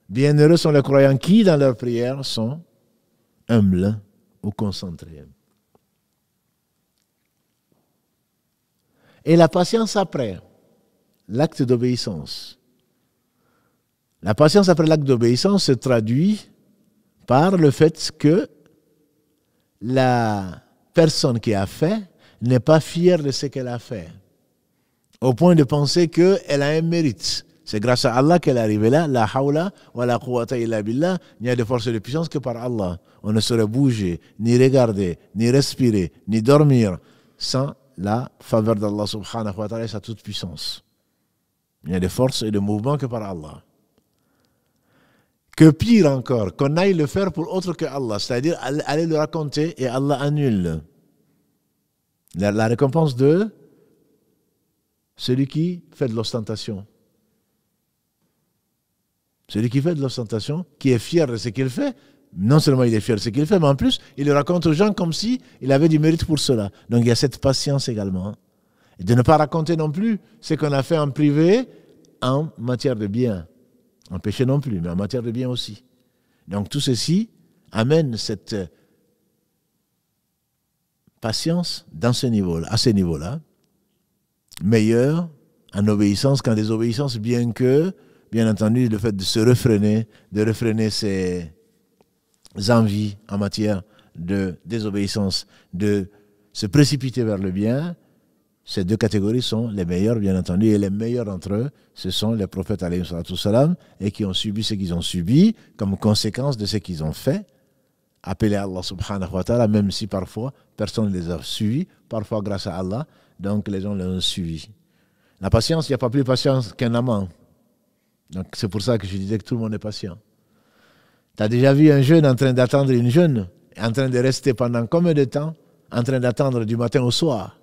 Bienheureux sont les croyants qui, dans leur prière, sont humbles ou concentrés. Et la patience après l'acte d'obéissance. La patience après l'acte d'obéissance se traduit par le fait que la personne qui a fait n'est pas fière de ce qu'elle a fait, au point de penser qu'elle a un mérite. C'est grâce à Allah qu'elle est arrivée là. La hawla wa la quwwata illa billah. Il n'y a de force de puissance que par Allah. On ne saurait bouger, ni regarder, ni respirer, ni dormir sans la faveur d'Allah subhanahu wa ta'ala et sa toute-puissance. Il n'y a de force et de mouvement que par Allah. Que pire encore, qu'on aille le faire pour autre que Allah, c'est-à-dire aller le raconter et Allah annule la récompense de celui qui fait de l'ostentation. Celui qui fait de l'ostentation, qui est fier de ce qu'il fait, non seulement il est fier de ce qu'il fait, mais en plus, il le raconte aux gens comme si il avait du mérite pour cela. Donc il y a cette patience également. Hein. Et de ne pas raconter non plus ce qu'on a fait en privé en matière de bien. En péché non plus, mais en matière de bien aussi. Donc tout ceci amène cette euh, patience dans ce niveau à ce niveau-là, Meilleur en obéissance qu'en désobéissance, bien que, bien entendu, le fait de se refréner, de refréner ses envies en matière de désobéissance, de se précipiter vers le bien, ces deux catégories sont les meilleures bien entendu, et les meilleurs d'entre eux, ce sont les prophètes, et qui ont subi ce qu'ils ont subi comme conséquence de ce qu'ils ont fait, appelé à Allah subhanahu wa ta'ala, même si parfois personne ne les a suivis, parfois grâce à Allah, donc les gens les ont suivis. La patience, il n'y a pas plus de patience qu'un amant. Donc c'est pour ça que je disais que tout le monde est patient. Tu as déjà vu un jeune en train d'attendre une jeune, en train de rester pendant combien de temps En train d'attendre du matin au soir.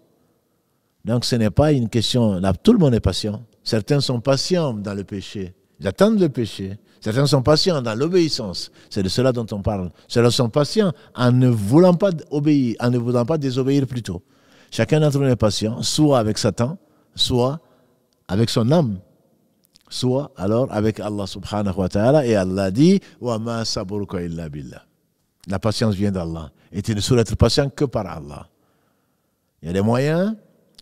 Donc ce n'est pas une question. Là, tout le monde est patient. Certains sont patients dans le péché. Ils attendent le péché. Certains sont patients dans l'obéissance. C'est de cela dont on parle. Certains sont patients en ne voulant pas obéir, en ne voulant pas désobéir plutôt. Chacun d'entre nous est patient, soit avec Satan, soit avec son âme soit alors avec Allah subhanahu wa ta'ala. Et Allah dit ma illa billah. La patience vient d'Allah. Et tu ne sauras être patient que par Allah. Il y a des moyens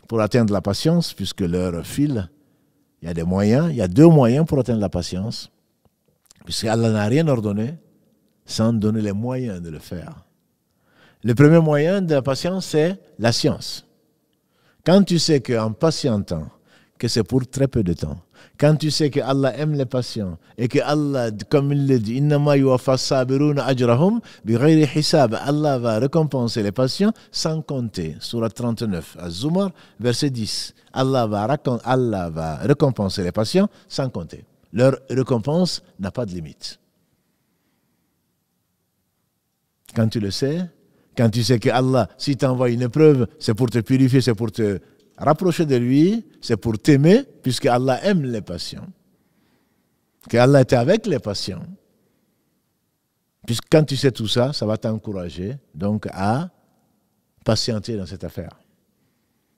pour atteindre la patience, puisque l'heure file. Il y a des moyens, il y a deux moyens pour atteindre la patience, puisque Allah n'a rien ordonné sans donner les moyens de le faire. Le premier moyen de la patience, c'est la science. Quand tu sais qu'en patientant, que c'est pour très peu de temps, quand tu sais que Allah aime les patients et que Allah, comme il le dit, ajrahum Allah va récompenser les patients sans compter. Surah 39, Az-Zumar, verset 10. Allah va, Allah va récompenser les patients sans compter. Leur récompense n'a pas de limite. Quand tu le sais, quand tu sais que Allah, si t'envoie une épreuve, c'est pour te purifier, c'est pour te rapprocher de lui, c'est pour t'aimer, puisque Allah aime les patients. Que Allah était avec les patients. Puisque quand tu sais tout ça, ça va t'encourager donc à patienter dans cette affaire.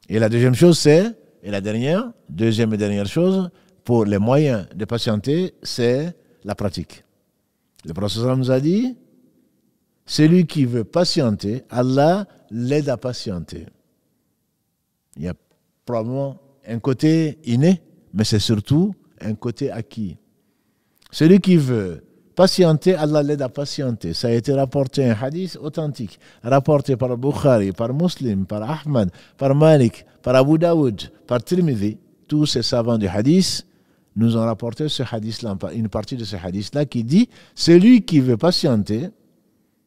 Et la deuxième chose, c'est, et la dernière, deuxième et dernière chose, pour les moyens de patienter, c'est la pratique. Le Prophète nous a dit, celui qui veut patienter, Allah l'aide à patienter. Il n'y a probablement un côté inné, mais c'est surtout un côté acquis. Celui qui veut patienter, Allah l'aide à patienter. Ça a été rapporté un hadith authentique, rapporté par Bukhari, par Muslim, par Ahmad, par Malik, par Abu Daoud, par Tirmidhi. Tous ces savants du hadith nous ont rapporté ce hadith-là, une partie de ce hadith-là qui dit celui qui veut patienter,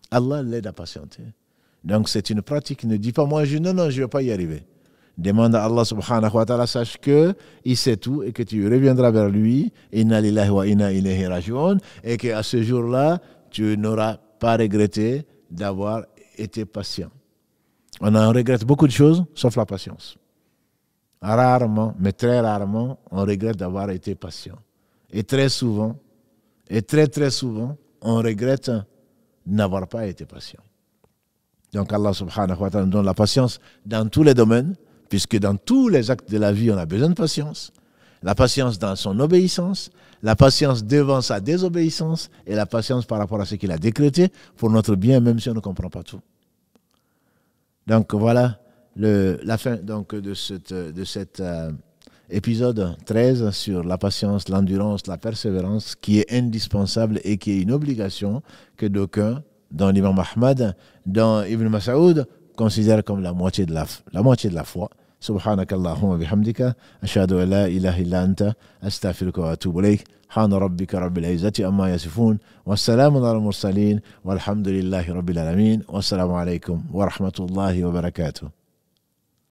Allah l'aide à patienter. Donc c'est une pratique ne dis pas moi je non non je ne vais pas y arriver. Demande à Allah subhanahu wa ta'ala, sache que il sait tout et que tu reviendras vers lui, inna wa inna et qu'à ce jour-là, tu n'auras pas regretté d'avoir été patient. On en regrette beaucoup de choses, sauf la patience. Rarement, mais très rarement, on regrette d'avoir été patient. Et très souvent, et très très souvent, on regrette n'avoir pas été patient. Donc Allah subhanahu wa ta'ala nous donne la patience dans tous les domaines, puisque dans tous les actes de la vie, on a besoin de patience. La patience dans son obéissance, la patience devant sa désobéissance et la patience par rapport à ce qu'il a décrété pour notre bien, même si on ne comprend pas tout. Donc voilà la fin donc, de cet de euh, épisode 13 sur la patience, l'endurance, la persévérance qui est indispensable et qui est une obligation que d'aucuns, dans l'imam Ahmad, dans Ibn Masoud considèrent comme la moitié de la, moitié de la foi سبحانك اللهم بحمدك أشهد أن لا إله إلا أنت أستغفرك وأتوب إليك سبحان ربك رب العزة أما يصفون والسلام على المرسلين والحمد لله رب العالمين والسلام عليكم ورحمة الله وبركاته